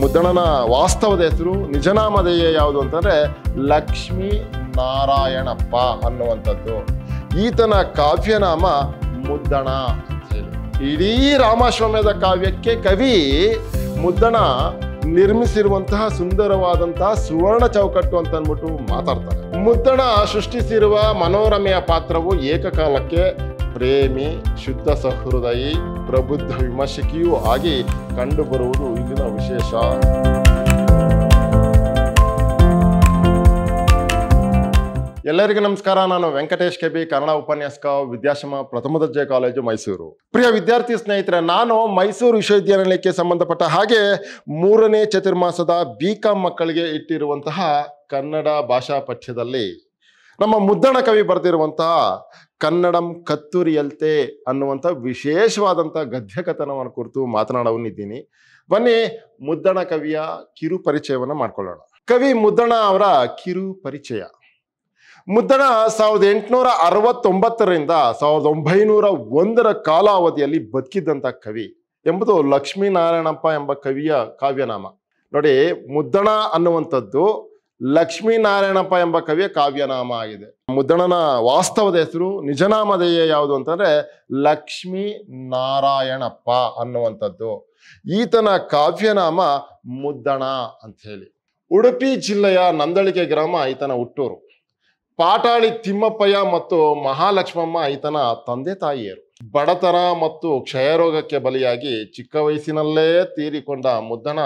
ಮುದ್ದಣ್ಣನ ವಾಸ್ತವದ ಹೆಸರು ನಿಜನಾಮಧೇಯ ಯಾವುದು ಅಂತಂದ್ರೆ ಲಕ್ಷ್ಮೀ ನಾರಾಯಣಪ್ಪ ಅನ್ನುವಂಥದ್ದು ಈತನ ಕಾವ್ಯನಾಮ ಮುದ್ದಣ ಇಡೀ ರಾಮಾಶ್ವಮ್ಯದ ಕಾವ್ಯಕ್ಕೆ ಕವಿ ಮುದ್ದಣ ನಿರ್ಮಿಸಿರುವಂತಹ ಸುಂದರವಾದಂತಹ ಸುವರ್ಣ ಚೌಕಟ್ಟು ಅಂತ ಅಂದ್ಬಿಟ್ಟು ಮಾತಾಡ್ತಾರೆ ಮುದ್ದಣ ಸೃಷ್ಟಿಸಿರುವ ಮನೋರಮೆಯ ಪಾತ್ರವು ಏಕಕಾಲಕ್ಕೆ ಪ್ರೇಮಿ ಶುದ್ಧ ಸಹೃದಯಿ ಪ್ರಬುದ್ಧ ವಿಮರ್ಶಕಿಯೂ ಆಗಿ ಕಂಡುಬರುವುದು ಇಲ್ಲಿನ ವಿಶೇಷ ಎಲ್ಲರಿಗೂ ನಮಸ್ಕಾರ ನಾನು ವೆಂಕಟೇಶ್ ಕೆಬಿ ಕನ್ನಡ ಉಪನ್ಯಾಸಕ ವಿದ್ಯಾಶ್ರಮ ಪ್ರಥಮ ದರ್ಜೆ ಕಾಲೇಜು ಮೈಸೂರು ಪ್ರಿಯ ವಿದ್ಯಾರ್ಥಿ ಸ್ನೇಹಿತರೆ ನಾನು ಮೈಸೂರು ವಿಶ್ವವಿದ್ಯಾನಿಲಯಕ್ಕೆ ಸಂಬಂಧಪಟ್ಟ ಹಾಗೆ ಮೂರನೇ ಚತುರ್ಮಾಸದ ಬಿ ಕಾಂ ಮಕ್ಕಳಿಗೆ ಇಟ್ಟಿರುವಂತಹ ಕನ್ನಡ ಭಾಷಾ ಪಠ್ಯದಲ್ಲಿ ನಮ್ಮ ಮುದ್ದಣ ಕವಿ ಬರೆದಿರುವಂತಹ ಕನ್ನಡಂ ಕತ್ತೂರಿಯಲ್ತೆ ಅನ್ನುವಂಥ ವಿಶೇಷವಾದಂಥ ಗದ್ಯಕಥನವನ್ನು ಕುರಿತು ಮಾತನಾಡವನ್ನಿದ್ದೀನಿ ಬನ್ನಿ ಮುದ್ದಣ ಕವಿಯ ಕಿರು ಪರಿಚಯವನ್ನು ಮಾಡ್ಕೊಳ್ಳೋಣ ಕವಿ ಮುದ್ದಣ ಅವರ ಕಿರು ಪರಿಚಯ ಮುದ್ದಣ ಸಾವಿರದ ಎಂಟುನೂರ ಅರವತ್ತೊಂಬತ್ತರಿಂದ ಸಾವಿರದ ಒಂಬೈನೂರ ಒಂದರ ಕಾಲಾವಧಿಯಲ್ಲಿ ಬದುಕಿದ್ದಂಥ ಕವಿ ಎಂಬುದು ಲಕ್ಷ್ಮೀನಾರಾಯಣಪ್ಪ ಎಂಬ ಕವಿಯ ಕಾವ್ಯನಾಮ ನೋಡಿ ಮುದ್ದಣ ಅನ್ನುವಂಥದ್ದು ಲಕ್ಷ್ಮೀನಾರಾಯಣಪ್ಪ ಎಂಬ ಕವಿಯ ಕಾವ್ಯನಾಮ ಆಗಿದೆ ಮುದ್ದಣನ ವಾಸ್ತವದ ಹೆಸರು ನಿಜನಾಮಧೇಯ ಯಾವುದು ಅಂತಂದ್ರೆ ಲಕ್ಷ್ಮೀ ನಾರಾಯಣಪ್ಪ ಅನ್ನುವಂಥದ್ದು ಈತನ ಕಾವ್ಯನಾಮ ಮುದ್ದಣ ಅಂತ ಹೇಳಿ ಉಡುಪಿ ಜಿಲ್ಲೆಯ ನಂದಳಿಕೆ ಗ್ರಾಮ ಈತನ ಹುಟ್ಟೂರು ಪಾಟಾಳಿ ತಿಮ್ಮಪ್ಪಯ್ಯ ಮತ್ತು ಮಹಾಲಕ್ಷ್ಮಮ್ಮ ಈತನ ತಂದೆ ತಾಯಿಯರು ಬಡತನ ಮತ್ತು ಕ್ಷಯರೋಗಕ್ಕೆ ಬಲಿಯಾಗಿ ಚಿಕ್ಕ ವಯಸ್ಸಿನಲ್ಲೇ ತೀರಿಕೊಂಡ ಮುದ್ದಣ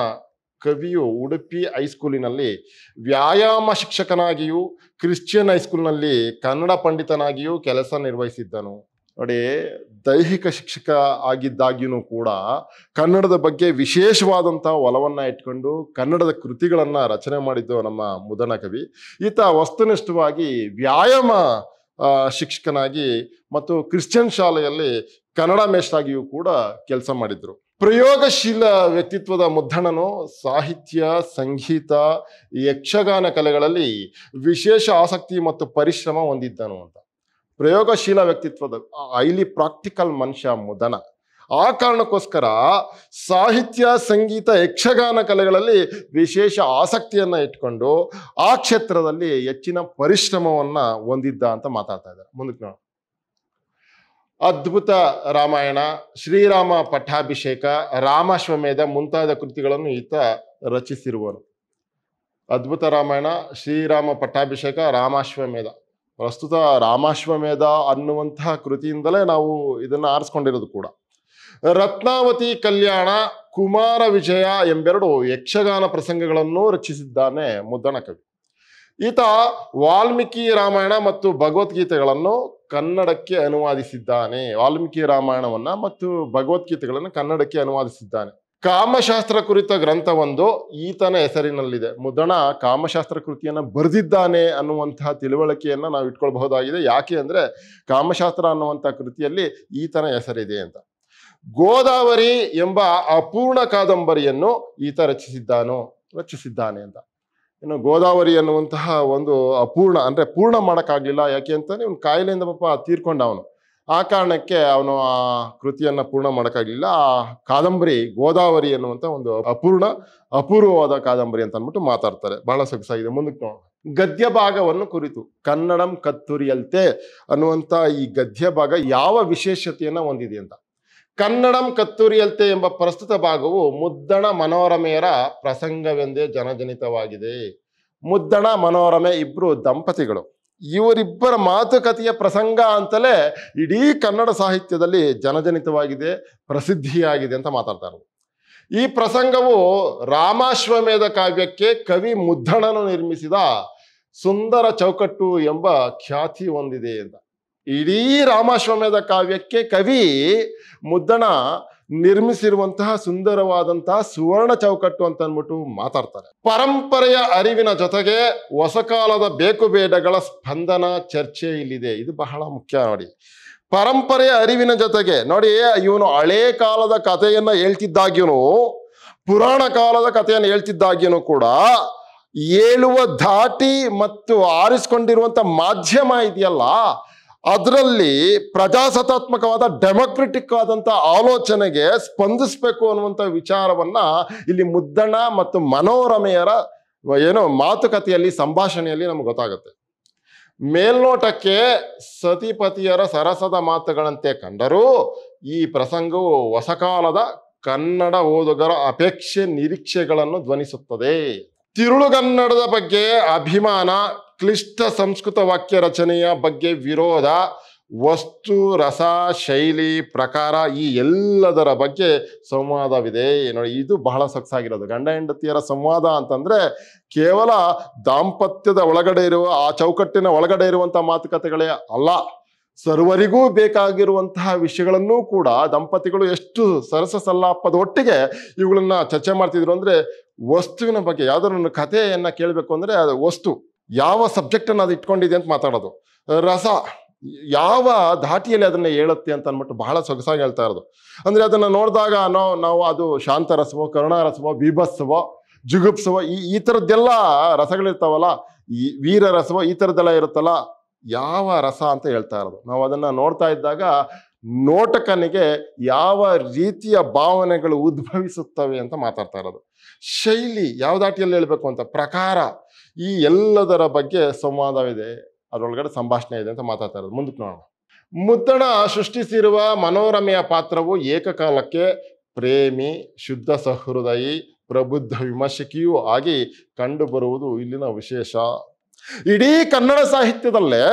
ಕವಿಯು ಉಡುಪಿ ಹೈಸ್ಕೂಲಿನಲ್ಲಿ ವ್ಯಾಯಾಮ ಶಿಕ್ಷಕನಾಗಿಯೂ ಕ್ರಿಶ್ಚಿಯನ್ ಹೈಸ್ಕೂಲ್ನಲ್ಲಿ ಕನ್ನಡ ಪಂಡಿತನಾಗಿಯೂ ಕೆಲಸ ನಿರ್ವಹಿಸಿದ್ದನು ನೋಡಿ ದೈಹಿಕ ಶಿಕ್ಷಕ ಆಗಿದ್ದಾಗಿಯೂ ಕೂಡ ಕನ್ನಡದ ಬಗ್ಗೆ ವಿಶೇಷವಾದಂಥ ಒಲವನ್ನು ಇಟ್ಕೊಂಡು ಕನ್ನಡದ ಕೃತಿಗಳನ್ನು ರಚನೆ ಮಾಡಿದ್ದು ನಮ್ಮ ಮುದಣ ಕವಿ ಈತ ವಸ್ತುನಿಷ್ಠವಾಗಿ ವ್ಯಾಯಾಮ ಶಿಕ್ಷಕನಾಗಿ ಮತ್ತು ಕ್ರಿಶ್ಚಿಯನ್ ಶಾಲೆಯಲ್ಲಿ ಕನ್ನಡ ಮೇಷ್ಟಾಗಿಯೂ ಕೂಡ ಕೆಲಸ ಮಾಡಿದರು ಪ್ರಯೋಗಶೀಲ ವ್ಯಕ್ತಿತ್ವದ ಮುದ್ದಣನು ಸಾಹಿತ್ಯ ಸಂಗೀತ ಯಕ್ಷಗಾನ ಕಲೆಗಳಲ್ಲಿ ವಿಶೇಷ ಆಸಕ್ತಿ ಮತ್ತು ಪರಿಶ್ರಮ ಹೊಂದಿದ್ದನು ಅಂತ ಪ್ರಯೋಗಶೀಲ ವ್ಯಕ್ತಿತ್ವದ ಹೈಲಿ ಪ್ರಾಕ್ಟಿಕಲ್ ಮನುಷ್ಯ ಮುದನ ಆ ಕಾರಣಕ್ಕೋಸ್ಕರ ಸಾಹಿತ್ಯ ಸಂಗೀತ ಯಕ್ಷಗಾನ ಕಲೆಗಳಲ್ಲಿ ವಿಶೇಷ ಆಸಕ್ತಿಯನ್ನು ಇಟ್ಕೊಂಡು ಆ ಕ್ಷೇತ್ರದಲ್ಲಿ ಹೆಚ್ಚಿನ ಪರಿಶ್ರಮವನ್ನು ಹೊಂದಿದ್ದ ಅಂತ ಮಾತಾಡ್ತಾ ಇದ್ದಾರೆ ಮುಂದಕ್ಕೆ ನೋಡೋಣ ಅದ್ಭುತ ರಾಮಾಯಣ ಶ್ರೀರಾಮ ಪಟ್ಟಾಭಿಷೇಕ ರಾಮಾಶ್ವಮೇಧ ಮುಂತಾದ ಕೃತಿಗಳನ್ನು ಈತ ರಚಿಸಿರುವರು ಅದ್ಭುತ ರಾಮಾಯಣ ಶ್ರೀರಾಮ ಪಟ್ಟಾಭಿಷೇಕ ರಾಮಾಶ್ವಮೇಧ ಪ್ರಸ್ತುತ ರಾಮಾಶ್ವಮೇಧ ಅನ್ನುವಂತಹ ಕೃತಿಯಿಂದಲೇ ನಾವು ಇದನ್ನು ಆರಿಸ್ಕೊಂಡಿರೋದು ಕೂಡ ರತ್ನಾವತಿ ಕಲ್ಯಾಣ ಕುಮಾರ ವಿಜಯ ಎಂಬೆರಡು ಯಕ್ಷಗಾನ ಪ್ರಸಂಗಗಳನ್ನು ರಚಿಸಿದ್ದಾನೆ ಮುದ್ದಣ ಕವಿ ಈತ ವಾಲ್ಮೀಕಿ ರಾಮಾಯಣ ಮತ್ತು ಭಗವದ್ಗೀತೆಗಳನ್ನು ಕನ್ನಡಕ್ಕೆ ಅನುವಾದಿಸಿದ್ದಾನೆ ವಾಲ್ಮೀಕಿ ರಾಮಾಯಣವನ್ನ ಮತ್ತು ಭಗವದ್ಗೀತೆಗಳನ್ನು ಕನ್ನಡಕ್ಕೆ ಅನುವಾದಿಸಿದ್ದಾನೆ ಕಾಮಶಾಸ್ತ್ರ ಕುರಿತ ಗ್ರಂಥವೊಂದು ಈತನ ಹೆಸರಿನಲ್ಲಿದೆ ಮುದಣ ಕಾಮಶಾಸ್ತ್ರ ಕೃತಿಯನ್ನು ಬರೆದಿದ್ದಾನೆ ಅನ್ನುವಂತಹ ತಿಳುವಳಿಕೆಯನ್ನು ನಾವು ಇಟ್ಕೊಳ್ಬಹುದಾಗಿದೆ ಯಾಕೆ ಅಂದರೆ ಕಾಮಶಾಸ್ತ್ರ ಅನ್ನುವಂಥ ಕೃತಿಯಲ್ಲಿ ಈತನ ಹೆಸರಿದೆ ಅಂತ ಗೋದಾವರಿ ಎಂಬ ಅಪೂರ್ಣ ಕಾದಂಬರಿಯನ್ನು ಈತ ರಚಿಸಿದ್ದಾನೋ ರಚಿಸಿದ್ದಾನೆ ಅಂತ ಇನ್ನು ಗೋದಾವರಿ ಅನ್ನುವಂತಹ ಒಂದು ಅಪೂರ್ಣ ಅಂದರೆ ಪೂರ್ಣ ಮಾಡೋಕ್ಕಾಗಲಿಲ್ಲ ಯಾಕೆ ಅಂತಂದರೆ ಅವ್ನು ಕಾಯಿಲೆಯಿಂದ ಪಾಪ ತೀರ್ಕೊಂಡ ಅವನು ಆ ಕಾರಣಕ್ಕೆ ಅವನು ಆ ಕೃತಿಯನ್ನು ಪೂರ್ಣ ಮಾಡೋಕ್ಕಾಗಲಿಲ್ಲ ಆ ಕಾದಂಬರಿ ಗೋದಾವರಿ ಅನ್ನುವಂಥ ಒಂದು ಅಪೂರ್ಣ ಅಪೂರ್ವವಾದ ಕಾದಂಬರಿ ಅಂತ ಅಂದ್ಬಿಟ್ಟು ಮಾತಾಡ್ತಾರೆ ಬಹಳ ಸೊಗಸಾಗಿದೆ ಮುಂದಕ್ಕೆ ನೋಡೋಣ ಗದ್ಯ ಭಾಗವನ್ನು ಕುರಿತು ಕನ್ನಡಂ ಕತ್ತುರಿಯಲ್ತೆ ಅನ್ನುವಂಥ ಈ ಗದ್ಯ ಭಾಗ ಯಾವ ವಿಶೇಷತೆಯನ್ನು ಹೊಂದಿದೆ ಅಂತ ಕನ್ನಡಂ ಕತ್ತೂರಿಯಲ್ತೆ ಎಂಬ ಪ್ರಸ್ತುತ ಭಾಗವು ಮುದ್ದಣ ಮನೋರಮೆಯರ ಪ್ರಸಂಗವೆಂದೇ ಜನಜನಿತವಾಗಿದೆ ಮುದ್ದಣ ಮನೋರಮೆ ಇಬ್ಬರು ದಂಪತಿಗಳು ಇವರಿಬ್ಬರ ಮಾತುಕತೆಯ ಪ್ರಸಂಗ ಅಂತಲೇ ಇಡೀ ಕನ್ನಡ ಸಾಹಿತ್ಯದಲ್ಲಿ ಜನಜನಿತವಾಗಿದೆ ಪ್ರಸಿದ್ಧಿಯಾಗಿದೆ ಅಂತ ಮಾತಾಡ್ತಾರೆ ಈ ಪ್ರಸಂಗವು ರಾಮಾಶ್ವಮೇಧ ಕಾವ್ಯಕ್ಕೆ ಕವಿ ಮುದ್ದಣನು ನಿರ್ಮಿಸಿದ ಸುಂದರ ಚೌಕಟ್ಟು ಎಂಬ ಖ್ಯಾತಿ ಹೊಂದಿದೆ ಎಂದ ಇಡೀ ರಾಮಾಶ್ವಮ್ಯದ ಕಾವ್ಯಕ್ಕೆ ಕವಿ ಮುದ್ದಣ ನಿರ್ಮಿಸಿರುವಂತಹ ಸುಂದರವಾದಂತಹ ಸುವರ್ಣ ಚೌಕಟ್ಟು ಅಂತ ಅಂದ್ಬಿಟ್ಟು ಮಾತಾಡ್ತಾರೆ ಪರಂಪರೆಯ ಅರಿವಿನ ಜೊತೆಗೆ ಹೊಸಕಾಲದ ಬೇಕು ಬೇಡಗಳ ಸ್ಪಂದನ ಚರ್ಚೆ ಇಲ್ಲಿದೆ ಇದು ಬಹಳ ಮುಖ್ಯ ನೋಡಿ ಪರಂಪರೆಯ ಅರಿವಿನ ಜೊತೆಗೆ ನೋಡಿ ಇವನು ಹಳೇ ಕಾಲದ ಕಥೆಯನ್ನ ಹೇಳ್ತಿದ್ದಾಗ್ಯೂ ಪುರಾಣ ಕಾಲದ ಕಥೆಯನ್ನು ಹೇಳ್ತಿದ್ದಾಗ್ಯೂ ಕೂಡ ಏಳುವ ದಾಟಿ ಮತ್ತು ಆರಿಸ್ಕೊಂಡಿರುವಂತ ಮಾಧ್ಯಮ ಇದೆಯಲ್ಲ ಅದರಲ್ಲಿ ಪ್ರಜಾಸತ್ತಾತ್ಮಕವಾದ ಡೆಮೊಕ್ರೆಟಿಕ್ ಆದಂಥ ಆಲೋಚನೆಗೆ ಸ್ಪಂದಿಸಬೇಕು ಅನ್ನುವಂಥ ವಿಚಾರವನ್ನ ಇಲ್ಲಿ ಮುದ್ದಣ ಮತ್ತು ಮನೋರಮೆಯರ ಏನು ಮಾತುಕತೆಯಲ್ಲಿ ಸಂಭಾಷಣೆಯಲ್ಲಿ ನಮ್ಗೆ ಗೊತ್ತಾಗುತ್ತೆ ಮೇಲ್ನೋಟಕ್ಕೆ ಸತಿಪತಿಯರ ಸರಸದ ಮಾತುಗಳಂತೆ ಕಂಡರೂ ಈ ಪ್ರಸಂಗವು ಹೊಸಕಾಲದ ಕನ್ನಡ ಓದುಗರ ಅಪೇಕ್ಷೆ ನಿರೀಕ್ಷೆಗಳನ್ನು ಧ್ವನಿಸುತ್ತದೆ ತಿರುಳುಗನ್ನಡದ ಬಗ್ಗೆ ಅಭಿಮಾನ ಕ್ಲಿಷ್ಟ ಸಂಸ್ಕೃತ ವಾಕ್ಯ ರಚನೆಯ ಬಗ್ಗೆ ವಿರೋಧ ವಸ್ತು ರಸ ಶೈಲಿ ಪ್ರಕಾರ ಈ ಎಲ್ಲದರ ಬಗ್ಗೆ ಸಂವಾದವಿದೆ ನೋಡಿ ಇದು ಬಹಳ ಸೊಗಸಾಗಿರೋದು ಗಂಡ ಹೆಂಡತಿಯರ ಸಂವಾದ ಅಂತಂದ್ರೆ ಕೇವಲ ದಾಂಪತ್ಯದ ಒಳಗಡೆ ಇರುವ ಆ ಚೌಕಟ್ಟಿನ ಒಳಗಡೆ ಇರುವಂಥ ಮಾತುಕತೆಗಳೇ ಅಲ್ಲ ಸರ್ವರಿಗೂ ಬೇಕಾಗಿರುವಂತಹ ವಿಷಯಗಳನ್ನೂ ಕೂಡ ದಂಪತಿಗಳು ಎಷ್ಟು ಸರಸ ಸಲ್ಲಾಪದ ಒಟ್ಟಿಗೆ ಇವುಗಳನ್ನ ಚರ್ಚೆ ಮಾಡ್ತಿದ್ರು ಅಂದ್ರೆ ವಸ್ತುವಿನ ಬಗ್ಗೆ ಯಾವ್ದಾದ್ರು ಒಂದು ಕಥೆಯನ್ನ ಕೇಳಬೇಕು ಅಂದ್ರೆ ಅದು ವಸ್ತು ಯಾವ ಸಬ್ಜೆಕ್ಟ್ ಅನ್ನ ಅದು ಇಟ್ಕೊಂಡಿದೆ ಅಂತ ಮಾತಾಡೋದು ರಸ ಯಾವ ಧಾಟಿಯಲ್ಲಿ ಅದನ್ನ ಹೇಳುತ್ತೆ ಅಂತ ಅಂದ್ಬಿಟ್ಟು ಬಹಳ ಸೊಗಸಾಗಿ ಹೇಳ್ತಾ ಇರೋದು ಅಂದ್ರೆ ಅದನ್ನ ನೋಡಿದಾಗ ನಾವು ನಾವು ಅದು ಶಾಂತ ರಸವೋ ಕರುಣಾರಸವೋ ಬೀಭತ್ಸವೋ ಜುಗುಪ್ಸವೋ ಈ ಈ ಥರದ್ದೆಲ್ಲ ರಸಗಳಿರ್ತಾವಲ್ಲ ಈ ವೀರ ರಸವೋ ಈ ಥರದ್ದೆಲ್ಲ ಇರುತ್ತಲ್ಲ ಯಾವ ರಸ ಅಂತ ಹೇಳ್ತಾ ಇರೋದು ನಾವು ಅದನ್ನ ನೋಡ್ತಾ ಇದ್ದಾಗ ನೋಟಕನಿಗೆ ಯಾವ ರೀತಿಯ ಭಾವನೆಗಳು ಉದ್ಭವಿಸುತ್ತವೆ ಅಂತ ಮಾತಾಡ್ತಾ ಇರೋದು ಶೈಲಿ ಯಾವ ದಾಟಿಯಲ್ಲಿ ಹೇಳಬೇಕು ಅಂತ ಪ್ರಕಾರ ಈ ಎಲ್ಲದರ ಬಗ್ಗೆ ಸಂವಾದವಿದೆ ಅದರೊಳಗಡೆ ಸಂಭಾಷಣೆ ಇದೆ ಅಂತ ಮಾತಾಡ್ತಾ ಇರೋದು ಮುಂದಕ್ಕೆ ನೋಡೋಣ ಮುದ್ದಣ ಸೃಷ್ಟಿಸಿರುವ ಮನೋರಮೆಯ ಪಾತ್ರವು ಏಕಕಾಲಕ್ಕೆ ಪ್ರೇಮಿ ಶುದ್ಧ ಸಹೃದಯಿ ಪ್ರಬುದ್ಧ ವಿಮರ್ಶಕಿಯೂ ಆಗಿ ಕಂಡುಬರುವುದು ಇಲ್ಲಿನ ವಿಶೇಷ ಇಡೀ ಕನ್ನಡ ಸಾಹಿತ್ಯದಲ್ಲೇ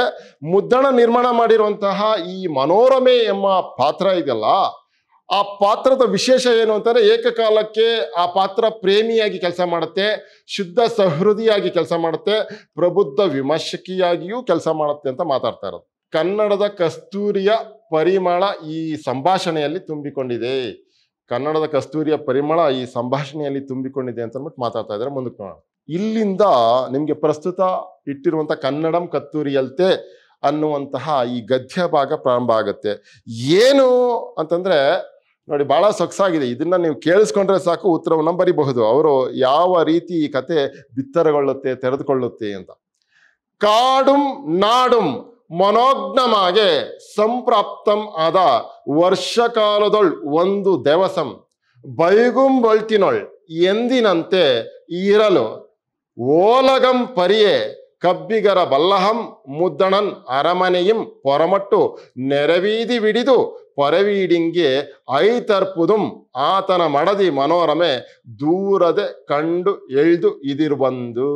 ಮುದ್ರಣ ನಿರ್ಮಾಣ ಮಾಡಿರುವಂತಹ ಈ ಮನೋರಮೆ ಎಂಬ ಪಾತ್ರ ಇದೆಯಲ್ಲ ಆ ಪಾತ್ರದ ವಿಶೇಷ ಏನು ಅಂತಂದ್ರೆ ಏಕಕಾಲಕ್ಕೆ ಆ ಪಾತ್ರ ಪ್ರೇಮಿಯಾಗಿ ಕೆಲಸ ಮಾಡುತ್ತೆ ಶುದ್ಧ ಸಹೃದಿಯಾಗಿ ಕೆಲಸ ಮಾಡುತ್ತೆ ಪ್ರಬುದ್ಧ ವಿಮರ್ಶಕಿಯಾಗಿಯೂ ಕೆಲಸ ಮಾಡುತ್ತೆ ಅಂತ ಮಾತಾಡ್ತಾ ಇರೋದು ಕನ್ನಡದ ಕಸ್ತೂರಿಯ ಪರಿಮಳ ಈ ಸಂಭಾಷಣೆಯಲ್ಲಿ ತುಂಬಿಕೊಂಡಿದೆ ಕನ್ನಡದ ಕಸ್ತೂರಿಯ ಪರಿಮಳ ಈ ಸಂಭಾಷಣೆಯಲ್ಲಿ ತುಂಬಿಕೊಂಡಿದೆ ಅಂತ ಅನ್ಬಿಟ್ಟು ಮಾತಾಡ್ತಾ ಇದ್ದಾರೆ ಮುಂದಕ್ಕೆ ನೋಡೋಣ ಇಲ್ಲಿಂದ ನಿಮಗೆ ಪ್ರಸ್ತುತ ಇಟ್ಟಿರುವಂಥ ಕನ್ನಡಂ ಕತ್ತೂರಿಯಲ್ತೆ ಅನ್ನುವಂತಹ ಈ ಗದ್ಯ ಭಾಗ ಪ್ರಾರಂಭ ಆಗುತ್ತೆ ಏನು ಅಂತಂದ್ರೆ ನೋಡಿ ಬಹಳ ಸೊಗಸಾಗಿದೆ ಇದನ್ನ ನೀವು ಕೇಳಿಸ್ಕೊಂಡ್ರೆ ಸಾಕು ಉತ್ತರವನ್ನು ಬರೀಬಹುದು ಅವರು ಯಾವ ರೀತಿ ಈ ಕತೆ ಬಿತ್ತರಗೊಳ್ಳುತ್ತೆ ತೆರೆದುಕೊಳ್ಳುತ್ತೆ ಅಂತ ಕಾಡುಂ ನಾಡುಂ ಮನೋಜ್ಞಮಾಗೆ ಸಂಪ್ರಾಪ್ತಂ ಆದ ವರ್ಷಕಾಲದೊಳ್ ಒಂದು ದೇವಸಂ ಬೈಗುಂಬಳ್ತಿನೊಳ್ ಎಂದಿನಂತೆ ಇರಲು ಓಲಗಂ ಪರಿಯೆ ಕಬ್ಬಿಗರ ಬಲ್ಲಹಂ ಮುದ್ದಣನ್ ಅರಮನೆಯಂ ಪೊರಮಟ್ಟು ನೆರವೀದಿ ವಿಡಿದು ಪೊರವೀಡಿಂಗೆ ಐತರ್ಪುದುಂ ಆತನ ಮಡದಿ ಮನೋರಮೆ ದೂರದೆ ಕಂಡು ಎಳ್ದು ಇದಿರುವಂದು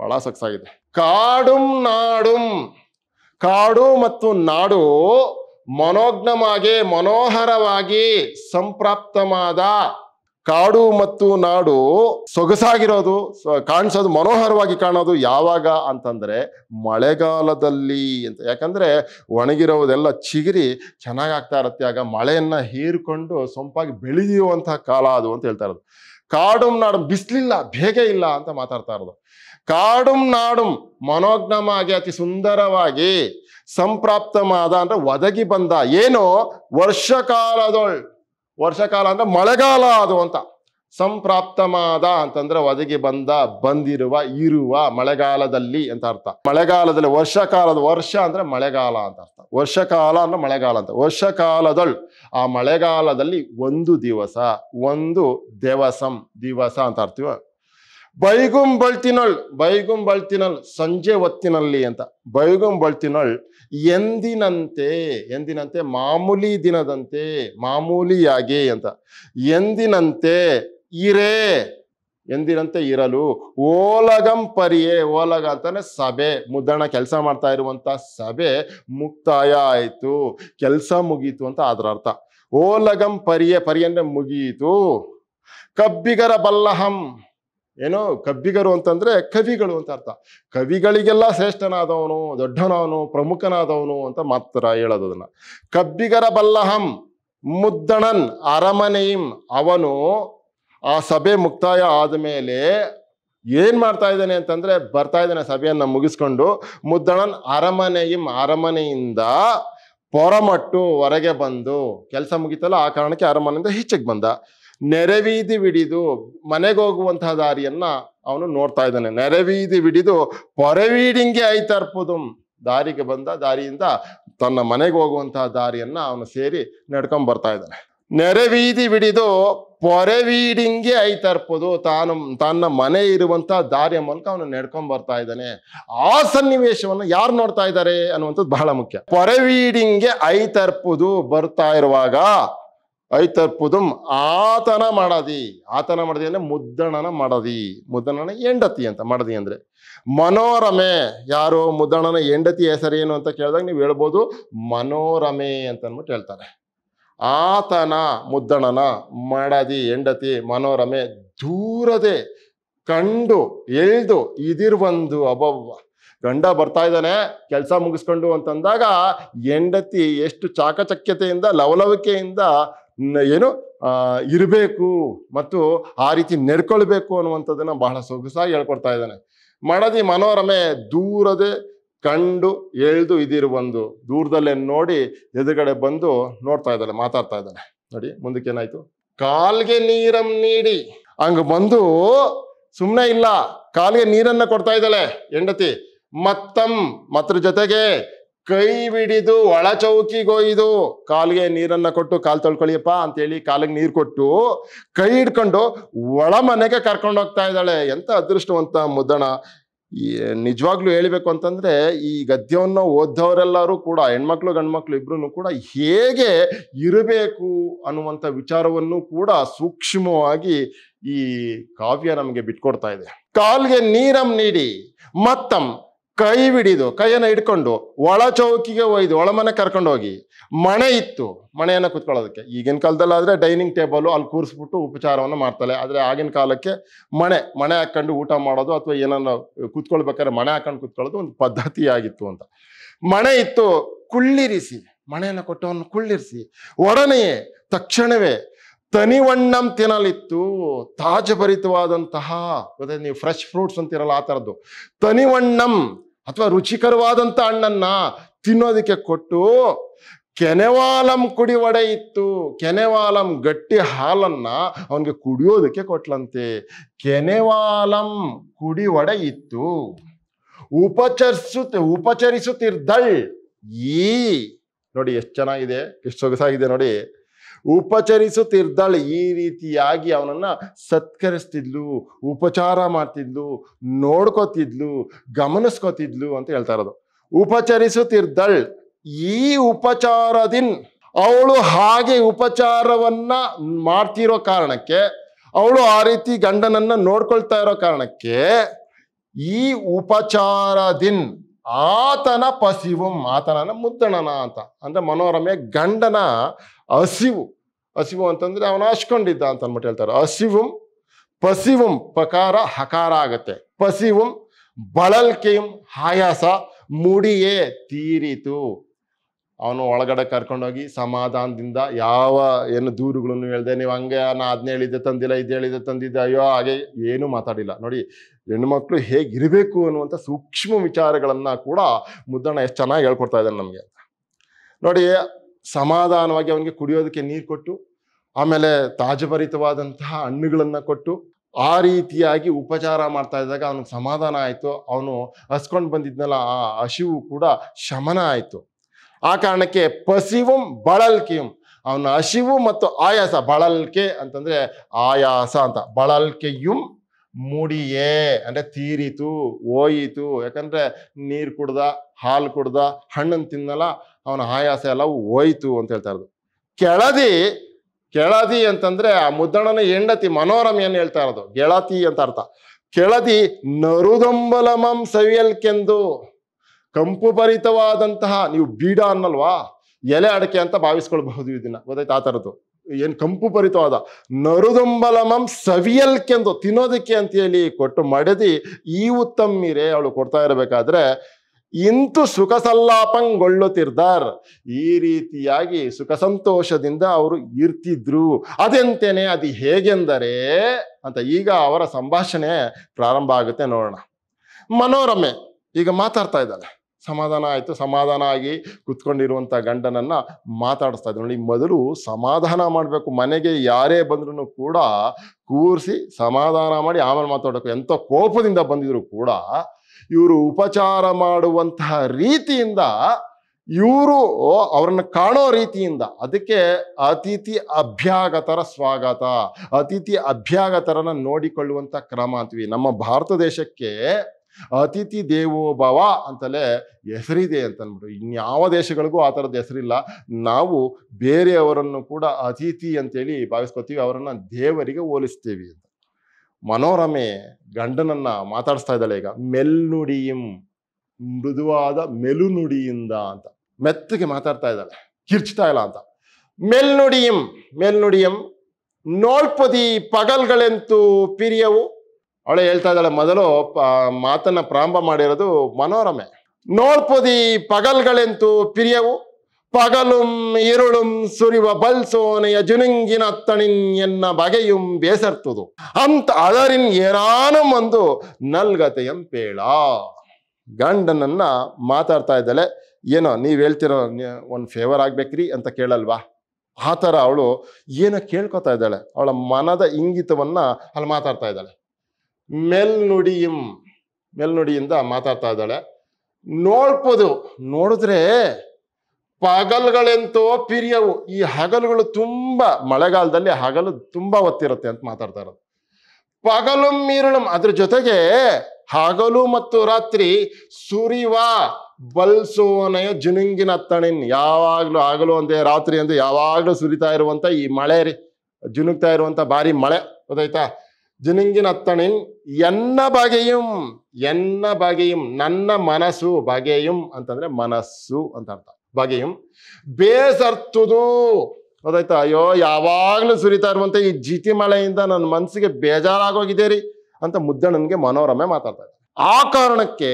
ಬಹಳ ಸಕ್ಸಾಗಿದೆ ಕಾಡುಂ ನಾಡುಂ ಕಾಡು ಮತ್ತು ನಾಡು ಮನೋಜ್ಞವಾಗಿ ಮನೋಹರವಾಗಿ ಸಂಪ್ರಾಪ್ತವಾದ ಕಾಡು ಮತ್ತು ನಾಡು ಸೊಗಸಾಗಿರೋದು ಕಾಣಿಸೋದು ಮನೋಹರವಾಗಿ ಕಾಣೋದು ಯಾವಾಗ ಅಂತಂದರೆ ಮಳೆಗಾಲದಲ್ಲಿ ಅಂತ ಯಾಕಂದರೆ ಒಣಗಿರೋದೆಲ್ಲ ಚಿಗಿರಿ ಚೆನ್ನಾಗಿ ಆಗ್ತಾ ಇರುತ್ತೆ ಆಗ ಮಳೆಯನ್ನು ಹೀರಿಕೊಂಡು ಸೊಂಪಾಗಿ ಬೆಳೆಯುವಂತಹ ಕಾಲ ಅದು ಅಂತ ಹೇಳ್ತಾ ಇರೋದು ಕಾಡುಂ ನಾಡು ಬಿಸಿಲಿಲ್ಲ ಬೇಗ ಇಲ್ಲ ಅಂತ ಮಾತಾಡ್ತಾ ಇರೋದು ಕಾಡುಂ ನಾಡು ಮನೋಜ್ಞಮಾಗಿ ಅತಿ ಸುಂದರವಾಗಿ ಸಂಪ್ರಾಪ್ತಮಾದ ಅಂದರೆ ಒದಗಿ ಬಂದ ಏನು ವರ್ಷ ವರ್ಷಕಾಲ ಅಂದ್ರೆ ಮಳೆಗಾಲ ಅದು ಅಂತ ಸಂಪ್ರಾಪ್ತಮಾದ ಅಂತಂದ್ರೆ ಒದಗಿ ಬಂದ ಬಂದಿರುವ ಇರುವ ಮಳೆಗಾಲದಲ್ಲಿ ಅಂತ ಅರ್ಥ ಮಳೆಗಾಲದಲ್ಲಿ ವರ್ಷಕಾಲದ ವರ್ಷ ಅಂದ್ರೆ ಮಳೆಗಾಲ ಅಂತ ಅರ್ಥ ವರ್ಷಕಾಲ ಅಂದ್ರೆ ಮಳೆಗಾಲ ಅಂತ ವರ್ಷಕಾಲದಳು ಆ ಮಳೆಗಾಲದಲ್ಲಿ ಒಂದು ದಿವಸ ಒಂದು ದೇವಸಂ ದಿವಸ ಅಂತ ಅರ್ಥ ಬೈಗುಂಬಳ್ತಿನಳ್ ಬೈಗುಂಬಳ್ತಿನಳ್ ಸಂಜೆ ಹೊತ್ತಿನಲ್ಲಿ ಅಂತ ಬೈಗುಂಬಳ್ತಿನಳ್ ಎಂದಿನಂತೆ ಎಂದಿನಂತೆ ಮಾಮೂಲಿ ದಿನದಂತೆ ಮಾಮೂಲಿಯಾಗಿ ಅಂತ ಎಂದಿನಂತೆ ಇರೇ ಎಂದಿನಂತೆ ಇರಲು ಓಲಗಂ ಪರಿಯೇ ಓಲಗ ಅಂತಾನೆ ಸಭೆ ಮುದ್ದಣ ಕೆಲಸ ಮಾಡ್ತಾ ಇರುವಂತ ಸಭೆ ಮುಕ್ತಾಯ ಆಯಿತು ಕೆಲಸ ಮುಗಿಯಿತು ಅಂತ ಅದರ ಅರ್ಥ ಓಲಗಂ ಪರಿಯೇ ಪರಿ ಅಂದ್ರೆ ಮುಗಿಯಿತು ಕಬ್ಬಿಗರ ಬಲ್ಲಹಂ ಏನೋ ಕಬ್ಬಿಗರು ಅಂತಂದ್ರೆ ಕವಿಗಳು ಅಂತ ಅರ್ಥ ಕವಿಗಳಿಗೆಲ್ಲ ಶ್ರೇಷ್ಠನಾದವನು ದೊಡ್ಡನವನು ಪ್ರಮುಖನಾದವನು ಅಂತ ಮಾತ್ರ ಹೇಳೋದು ಅದನ್ನ ಕಬ್ಬಿಗರ ಬಲ್ಲಹಂ ಮುದ್ದಣನ್ ಅರಮನೆಯಿಂ ಅವನು ಆ ಸಭೆ ಮುಕ್ತಾಯ ಆದ ಮೇಲೆ ಏನ್ ಮಾಡ್ತಾ ಇದ್ದಾನೆ ಅಂತಂದ್ರೆ ಬರ್ತಾ ಇದ್ದಾನೆ ಸಭೆಯನ್ನ ಮುಗಿಸ್ಕೊಂಡು ಮುದ್ದಣನ್ ಅರಮನೆಯಿಂ ಅರಮನೆಯಿಂದ ಪೊರಮಟ್ಟು ಹೊರಗೆ ಬಂದು ಕೆಲಸ ಮುಗಿತಲ್ಲ ಆ ಕಾರಣಕ್ಕೆ ಅರಮನೆಯಿಂದ ಹೆಚ್ಚಿಗೆ ಬಂದ ನೆರವೀದಿ ಬಿಡಿದು ಮನೆಗೆ ಹೋಗುವಂತಹ ದಾರಿಯನ್ನ ಅವನು ನೋಡ್ತಾ ಇದ್ದಾನೆ ನೆರವೀದಿ ಬಿಡಿದು ಪೊರವೀಡಿಂಗೆ ತರ್ಪುದು ದಾರಿಗೆ ಬಂದ ದಾರಿಯಿಂದ ತನ್ನ ಮನೆಗೆ ಹೋಗುವಂತಹ ದಾರಿಯನ್ನ ಅವನು ಸೇರಿ ನಡ್ಕೊಂಡ್ ಬರ್ತಾ ಇದ್ದಾನೆ ನೆರವೀದಿ ಬಿಡಿದು ಪೊರೆವೀಡಿಂಗೆ ತರ್ಪುದು ತಾನು ತನ್ನ ಮನೆ ಇರುವಂತಹ ದಾರಿಯ ಮೂಲಕ ಅವನು ನಡ್ಕೊಂಡ್ ಬರ್ತಾ ಇದ್ದಾನೆ ಆ ಸನ್ನಿವೇಶವನ್ನು ಯಾರು ನೋಡ್ತಾ ಇದ್ದಾರೆ ಅನ್ನುವಂಥದ್ದು ಬಹಳ ಮುಖ್ಯ ಪೊರೆವೀಡಿಂಗೆ ತರ್ಪುದು ಬರ್ತಾ ಇರುವಾಗ ಐತರ್ಪುದುಂ ಆತನ ಮಾಡದಿ ಆತನ ಮಾಡದಿ ಅಂದ್ರೆ ಮುದ್ದಣನ ಮಾಡದಿ ಮುದ್ದಣನ ಹೆಂಡತಿ ಅಂತ ಮಾಡದಿ ಅಂದ್ರೆ ಮನೋರಮೆ ಯಾರು ಮುದ್ದಣನ ಹೆಂಡತಿ ಹೆಸರೇನು ಅಂತ ಕೇಳಿದಾಗ ನೀವು ಹೇಳ್ಬೋದು ಮನೋರಮೆ ಅಂತ ಅನ್ಬಿಟ್ಟು ಹೇಳ್ತಾರೆ ಆತನ ಮುದ್ದಣನ ಮಾಡದಿ ಹೆಂಡತಿ ಮನೋರಮೆ ದೂರದೆ ಕಂಡು ಎಳ್ದು ಇದಿರ್ಬಂದು ಅಬ್ಬಬ್ಬ ಗಂಡ ಬರ್ತಾ ಇದ್ದಾನೆ ಕೆಲಸ ಮುಗಿಸ್ಕೊಂಡು ಅಂತಂದಾಗ ಹೆಂಡತಿ ಎಷ್ಟು ಚಾಕಚಕ್ಯತೆಯಿಂದ ಲವಲವಿಕೆಯಿಂದ ಏನು ಇರಬೇಕು ಮತ್ತು ಆ ರೀತಿ ನೆಡ್ಕೊಳ್ಬೇಕು ಅನ್ನುವಂಥದ್ದನ್ನು ಬಹಳ ಸೊಗಸಾಗಿ ಹೇಳ್ಕೊಡ್ತಾ ಇದ್ದಾನೆ ಮಡದಿ ಮನೋರಮೆ ದೂರದೇ ಕಂಡು ಎಳ್ದು ಒಂದು ದೂರದಲ್ಲೇ ನೋಡಿ ಎದುರುಗಡೆ ಬಂದು ನೋಡ್ತಾ ಇದ್ದಾನೆ ಮಾತಾಡ್ತಾ ಇದ್ದಾನೆ ನೋಡಿ ಮುಂದಕ್ಕೆ ಏನಾಯ್ತು ಕಾಲ್ಗೆ ನೀರಂ ನೀಡಿ ಹಂಗ ಬಂದು ಸುಮ್ಮನೆ ಇಲ್ಲ ಕಾಲ್ಗೆ ನೀರನ್ನ ಕೊಡ್ತಾ ಇದ್ದಾಳೆ ಹೆಂಡತಿ ಮತ್ತಂ ಮತ್ರ ಜೊತೆಗೆ ಕೈ ಬಿಡಿದು ಒಳ ಚೌಕಿಗೊಯ್ದು ಕಾಲಿಗೆ ನೀರನ್ನ ಕೊಟ್ಟು ಕಾಲು ತೊಳ್ಕೊಳ್ಳಿಯಪ್ಪ ಅಂತೇಳಿ ಕಾಲಿಗೆ ನೀರು ಕೊಟ್ಟು ಕೈ ಹಿಡ್ಕೊಂಡು ಒಳ ಮನೆಗೆ ಕರ್ಕೊಂಡು ಹೋಗ್ತಾ ಇದ್ದಾಳೆ ಎಂತ ಅದೃಷ್ಟವಂತ ಮುದ್ದಣ ನಿಜವಾಗ್ಲೂ ಹೇಳಬೇಕು ಅಂತಂದ್ರೆ ಈ ಗದ್ಯವನ್ನು ಓದ್ದವರೆಲ್ಲರೂ ಕೂಡ ಹೆಣ್ಮಕ್ಳು ಗಂಡ್ಮಕ್ಳು ಇಬ್ರು ಕೂಡ ಹೇಗೆ ಇರಬೇಕು ಅನ್ನುವಂಥ ವಿಚಾರವನ್ನು ಕೂಡ ಸೂಕ್ಷ್ಮವಾಗಿ ಈ ಕಾವ್ಯ ನಮಗೆ ಬಿಟ್ಕೊಡ್ತಾ ಇದೆ ಕಾಲ್ಗೆ ನೀರಂ ನೀಡಿ ಮತ್ತಂ ಕೈ ಬಿಡಿದು ಕೈಯನ್ನು ಹಿಡ್ಕೊಂಡು ಒಳ ಚೌಕಿಗೆ ಒಯ್ದು ಒಳಮನೆ ಕರ್ಕೊಂಡು ಹೋಗಿ ಮಣೆ ಇತ್ತು ಮಣೆಯನ್ನು ಕುತ್ಕೊಳ್ಳೋದಕ್ಕೆ ಈಗಿನ ಕಾಲದಲ್ಲಿ ಡೈನಿಂಗ್ ಟೇಬಲು ಅಲ್ಲಿ ಕೂರಿಸ್ಬಿಟ್ಟು ಉಪಚಾರವನ್ನು ಮಾಡ್ತಾಳೆ ಆದರೆ ಆಗಿನ ಕಾಲಕ್ಕೆ ಮಣೆ ಮಣೆ ಹಾಕ್ಕೊಂಡು ಊಟ ಮಾಡೋದು ಅಥವಾ ಏನನ್ನ ಕುತ್ಕೊಳ್ಬೇಕಾದ್ರೆ ಮಣೆ ಹಾಕೊಂಡು ಕುತ್ಕೊಳ್ಳೋದು ಒಂದು ಪದ್ಧತಿಯಾಗಿತ್ತು ಅಂತ ಮಣೆ ಇತ್ತು ಕುಳ್ಳಿರಿಸಿ ಮಣೆಯನ್ನು ಕೊಟ್ಟು ಕುಳ್ಳಿರಿಸಿ ಒಡನೆಯೇ ತಕ್ಷಣವೇ ತನಿವಣ್ಣಂ ತಿನ್ನಲಿತ್ತು ತಾಜಭರಿತವಾದಂತಹ ಅದೇ ನೀವು ಫ್ರೆಶ್ ಫ್ರೂಟ್ಸ್ ಅಂತಿರಲ್ಲ ಆ ಥರದ್ದು ತನಿವಣ್ಣಂ ಅಥವಾ ರುಚಿಕರವಾದಂಥ ಹಣ್ಣನ್ನ ತಿನ್ನೋದಕ್ಕೆ ಕೊಟ್ಟು ಕೆನೆವಾಲಂ ಕುಡಿ ಒಡೆ ಇತ್ತು ಕೆನೆವಾಲಂ ಗಟ್ಟಿ ಹಾಲನ್ನ ಅವನಿಗೆ ಕುಡಿಯೋದಕ್ಕೆ ಕೊಟ್ಲಂತೆ ಕೆನೆವಾಲಂ ಕುಡಿ ಒಡೆ ಇತ್ತು ಉಪಚರಿಸುತ್ತೆ ಉಪಚರಿಸುತ್ತಿರ್ದಳ್ ಈ ನೋಡಿ ಎಷ್ಟು ಚೆನ್ನಾಗಿದೆ ಎಷ್ಟು ಸೊಗಸಾಗಿದೆ ನೋಡಿ ಉಪಚರಿಸುತ್ತಿರ್ದಾಳೆ ಈ ರೀತಿಯಾಗಿ ಅವನನ್ನ ಸತ್ಕರಿಸ್ತಿದ್ಲು ಉಪಚಾರ ಮಾಡ್ತಿದ್ಲು ನೋಡ್ಕೋತಿದ್ಲು ಗಮನಿಸ್ಕೋತಿದ್ಲು ಅಂತ ಹೇಳ್ತಾ ಇರೋದು ಉಪಚರಿಸುತ್ತಿರ್ದಳ್ ಈ ಉಪಚಾರದಿನ್ ಅವಳು ಹಾಗೆ ಉಪಚಾರವನ್ನ ಮಾಡ್ತಿರೋ ಕಾರಣಕ್ಕೆ ಅವಳು ಆ ರೀತಿ ಗಂಡನನ್ನ ನೋಡ್ಕೊಳ್ತಾ ಇರೋ ಕಾರಣಕ್ಕೆ ಈ ಉಪಚಾರದಿನ್ ಆತನ ಪಸಿವು ಆತನನ ಮುದ್ದಣನ ಅಂತ ಅಂದ್ರೆ ಮನೋರಮೆ ಗಂಡನ ಹಸಿವು ಹಸಿವು ಅಂತಂದರೆ ಅವನು ಹಚ್ಕೊಂಡಿದ್ದ ಅಂತ ಅಂದ್ಬಿಟ್ಟು ಹೇಳ್ತಾರೆ ಹಸಿವು ಪಸಿವುಂ ಪಕಾರ ಹಕಾರ ಆಗತ್ತೆ ಪಸಿವುಂ ಬಳಲ್ಕೆಯಂ ಆಯಾಸ ಮುಡಿಯೇ ತೀರಿತು ಅವನು ಒಳಗಡೆ ಕರ್ಕೊಂಡೋಗಿ ಸಮಾಧಾನದಿಂದ ಯಾವ ಏನು ದೂರುಗಳನ್ನು ಹೇಳಿದೆ ನೀವು ಹಂಗೆ ನಾನು ಅದನ್ನ ಹೇಳಿದ್ದೆ ತಂದಿಲ್ಲ ಇದು ಹೇಳಿದ್ದೆ ತಂದಿದ್ದೆ ಅಯ್ಯೋ ಹಾಗೆ ಏನೂ ಮಾತಾಡಿಲ್ಲ ನೋಡಿ ಹೆಣ್ಣುಮಕ್ಳು ಹೇಗಿರಬೇಕು ಅನ್ನುವಂಥ ಸೂಕ್ಷ್ಮ ವಿಚಾರಗಳನ್ನು ಕೂಡ ಮುದ್ದಣ್ಣ ಎಷ್ಟು ಚೆನ್ನಾಗಿ ಹೇಳ್ಕೊಡ್ತಾ ಇದ್ದಾನೆ ನಮಗೆ ನೋಡಿ ಸಮಾಧಾನವಾಗಿ ಅವನಿಗೆ ಕುಡಿಯೋದಕ್ಕೆ ನೀರು ಕೊಟ್ಟು ಆಮೇಲೆ ತಾಜಭರಿತವಾದಂತಹ ಹಣ್ಣುಗಳನ್ನು ಕೊಟ್ಟು ಆ ರೀತಿಯಾಗಿ ಉಪಚಾರ ಮಾಡ್ತಾ ಇದ್ದಾಗ ಅವನಿಗೆ ಸಮಾಧಾನ ಆಯಿತು ಅವನು ಹಸ್ಕೊಂಡು ಬಂದಿದ್ನಲ್ಲ ಆ ಹಸಿವು ಕೂಡ ಶಮನ ಆಯಿತು ಆ ಕಾರಣಕ್ಕೆ ಪಸಿವಂ ಬಳಲ್ಕೆಯು ಅವನ ಹಸಿವು ಮತ್ತು ಆಯಾಸ ಬಳಲ್ಕೆ ಅಂತಂದರೆ ಆಯಾಸ ಅಂತ ಬಳಲ್ಕೆಯುಂ ಮೂಡಿಯೇ ಅಂದರೆ ತೀರಿತು ಓಯಿತು ಯಾಕಂದರೆ ನೀರು ಕುಡ್ದ ಹಾಲು ಕುಡ್ದ ಹಣ್ಣನ್ನು ತಿನ್ನಲ್ಲ ಅವನ ಆಯಾಸ ಎಲ್ಲ ಹೋಯಿತು ಅಂತ ಹೇಳ್ತಾ ಇರೋದು ಕೆಳದಿ ಕೆಳದಿ ಅಂತಂದ್ರೆ ಆ ಮುದ್ದಣನ ಹೆಂಡತಿ ಮನೋರಮೆಯನ್ನು ಹೇಳ್ತಾ ಇರೋದು ಗೆಳತಿ ಅಂತ ಅರ್ಥ ಕೆಳದಿ ನರುದಂಬಲಮಂ ಸವಿಯಲ್ ಕೆಂದು ಕಂಪು ಭರಿತವಾದಂತಹ ನೀವು ಬೀಡ ಅನ್ನಲ್ವಾ ಎಲೆ ಅಡಕೆ ಅಂತ ಭಾವಿಸ್ಕೊಳ್ಬಹುದು ಇದನ್ನ ಗೊತ್ತಾಯ್ತು ಆ ಥರದ್ದು ಏನು ಕಂಪು ಭರಿತವಾದ ನರುದಂಬಲಮಂ ಸವಿಯಲ್ ಸವಿಯಲ್ಕೆಂದು ತಿನ್ನೋದಕ್ಕೆ ಅಂತ ಹೇಳಿ ಕೊಟ್ಟು ಮಡದಿ ಈ ಉತ್ತಮ್ಮಿರೆ ಅವಳು ಕೊಡ್ತಾ ಇರಬೇಕಾದ್ರೆ ಇಂತು ಸುಖ ಸಲ್ಲಾಪಂಗೊಳ್ಳುತ್ತಿರ್ದಾರ್ ಈ ರೀತಿಯಾಗಿ ಸುಖ ಸಂತೋಷದಿಂದ ಅವರು ಇರ್ತಿದ್ರು ಅದೆಂತೇನೆ ಅದು ಹೇಗೆಂದರೆ ಅಂತ ಈಗ ಅವರ ಸಂಭಾಷಣೆ ಪ್ರಾರಂಭ ಆಗುತ್ತೆ ನೋಡೋಣ ಮನೋರಮೆ ಈಗ ಮಾತಾಡ್ತಾ ಇದ್ದಾಳೆ ಸಮಾಧಾನ ಆಯಿತು ಸಮಾಧಾನ ಆಗಿ ಕುತ್ಕೊಂಡಿರುವಂಥ ಗಂಡನನ್ನ ಮಾತಾಡಿಸ್ತಾ ಇದ್ದೆ ನೋಡಿ ಮೊದಲು ಸಮಾಧಾನ ಮಾಡಬೇಕು ಮನೆಗೆ ಯಾರೇ ಬಂದ್ರೂ ಕೂಡ ಕೂರಿಸಿ ಸಮಾಧಾನ ಮಾಡಿ ಆಮೇಲೆ ಮಾತಾಡಬೇಕು ಎಂಥ ಕೋಪದಿಂದ ಬಂದಿದ್ರು ಕೂಡ ಇವರು ಉಪಚಾರ ಮಾಡುವಂತಹ ರೀತಿಯಿಂದ ಇವರು ಅವ್ರನ್ನ ಕಾಣೋ ರೀತಿಯಿಂದ ಅದಕ್ಕೆ ಅತಿಥಿ ಅಭ್ಯಾಗತರ ಸ್ವಾಗತ ಅತಿಥಿ ಅಭ್ಯಾಗತರನ್ನ ನೋಡಿಕೊಳ್ಳುವಂಥ ಕ್ರಮ ಅಂತೀವಿ ನಮ್ಮ ಭಾರತ ದೇಶಕ್ಕೆ ಅತಿಥಿ ದೇವೋಭವ ಅಂತಲೇ ಹೆಸರಿದೆ ಅಂತ ಅಂದ್ಬಿಟ್ಟು ಇನ್ಯಾವ ದೇಶಗಳಿಗೂ ಆ ಥರದ ಹೆಸರಿಲ್ಲ ನಾವು ಬೇರೆಯವರನ್ನು ಕೂಡ ಅತಿಥಿ ಅಂತೇಳಿ ಭಾವಿಸ್ಕೊತೀವಿ ಅವರನ್ನು ದೇವರಿಗೆ ಹೋಲಿಸ್ತೀವಿ ಅಂತ ಮನೋರಮೆ ಗಂಡನನ್ನ ಮಾತಾಡಿಸ್ತಾ ಇದ್ದಾಳೆ ಈಗ ಮೆಲ್ನುಡಿಯಂ ಮೃದುವಾದ ಮೆಲುನುಡಿಯಿಂದ ಅಂತ ಮೆತ್ತಗೆ ಮಾತಾಡ್ತಾ ಇದ್ದಾಳೆ ಕಿರ್ಚ್ತಾ ಇಲ್ಲ ಅಂತ ಮೆಲ್ನುಡಿಯಿಂ ಮೆಲ್ನುಡಿಯಂ ನೋಲ್ಪದಿ ಪಗಲ್ಗಳೆಂತೂ ಪಿರಿಯವು ಅವಳೆ ಹೇಳ್ತಾ ಇದ್ದಾಳೆ ಮೊದಲು ಮಾತನ್ನ ಪ್ರಾರಂಭ ಮಾಡಿರೋದು ಮನೋರಮೆ ನೋಲ್ಪದಿ ಪಗಲ್ಗಳೆಂತೂ ಪಿರಿಯವು ಪಗಲುಂ ഇരുളും ಸುರಿವ ಬಲ್ಸೋನೆಯ ಜುನಂಗಿನ അത്തണിൻ ಎನ್ನ ಬಗೆಯುಂ ಬೇಸರ್ತದು ಅಂತ ಅದರಿನ್ ಏನಾನು ಒಂದು ನಲ್ಗತೆಯಂ ಪೇಳ ಗಂಡನನ್ನ ಮಾತಾಡ್ತಾ ಇದ್ದಾಳೆ ಏನೋ ನೀವು ಹೇಳ್ತಿರೋ ಒಂದು ಫೇವರ್ ಆಗ್ಬೇಕ್ರಿ ಅಂತ ಕೇಳಲ್ವಾ ಆ ಥರ ಅವಳು ಏನೋ ಕೇಳ್ಕೊತಾ ಇದ್ದಾಳೆ ಅವಳ ಮನದ ಇಂಗಿತವನ್ನ ಅಲ್ಲಿ ಮಾತಾಡ್ತಾ ಇದ್ದಾಳೆ ಮೆಲ್ನುಡಿಯಂ ಮೆಲ್ನುಡಿಯಿಂದ ಮಾತಾಡ್ತಾ ಇದ್ದಾಳೆ ನೋಡ್ಬೋದು ನೋಡಿದ್ರೆ ಪಗಲ್ಗಳೆಂತೋ ಪಿರಿಯವು ಈ ಹಗಲುಗಳು ತುಂಬಾ ಮಳೆಗಾಲದಲ್ಲಿ ಹಗಲು ತುಂಬಾ ಒತ್ತಿರುತ್ತೆ ಅಂತ ಮಾತಾಡ್ತಾ ಇರೋದು ಪಗಲು ಮೀರಳಂ ಅದ್ರ ಜೊತೆಗೆ ಹಗಲು ಮತ್ತು ರಾತ್ರಿ ಸುರಿವ ಬಲ್ಸೋನೆಯ ಜುನುಂಗಿನ ತಣಿನ್ ಯಾವಾಗ್ಲೂ ಹಗಲು ಒಂದೇ ರಾತ್ರಿ ಅಂದ್ರೆ ಯಾವಾಗ್ಲೂ ಸುರಿತಾ ಇರುವಂತ ಈ ಮಳೆ ರೀ ಜುನುಗ್ತಾ ಇರುವಂತ ಭಾರಿ ಮಳೆ ಗೊತ್ತಾಯ್ತಾ ಜುನುಂಗಿನ ತಣಿನ್ ಎನ್ನ ಬಗೆಯುಂ ಎನ್ನ ಬಗೆಯುಂ ನನ್ನ ಮನಸ್ಸು ಬಗೆಯುಂ ಅಂತಂದ್ರೆ ಮನಸ್ಸು ಅಂತ ಅರ್ಥ ಬಗೆಯ ಬೇಸರ್ತುದು ಅದಾಯ್ತಾ ಅಯ್ಯೋ ಯಾವಾಗಲೂ ಸುರಿತಾ ಇರುವಂತೆ ಈ ಜಿತಿ ಮಳೆಯಿಂದ ನನ್ನ ಮನಸ್ಸಿಗೆ ಬೇಜಾರಾಗೋಗಿದೆ ರೀ ಅಂತ ಮುದ್ದಣ್ಣನಿಗೆ ಮನೋರಮೆ ಮಾತಾಡ್ತಾ ಆ ಕಾರಣಕ್ಕೆ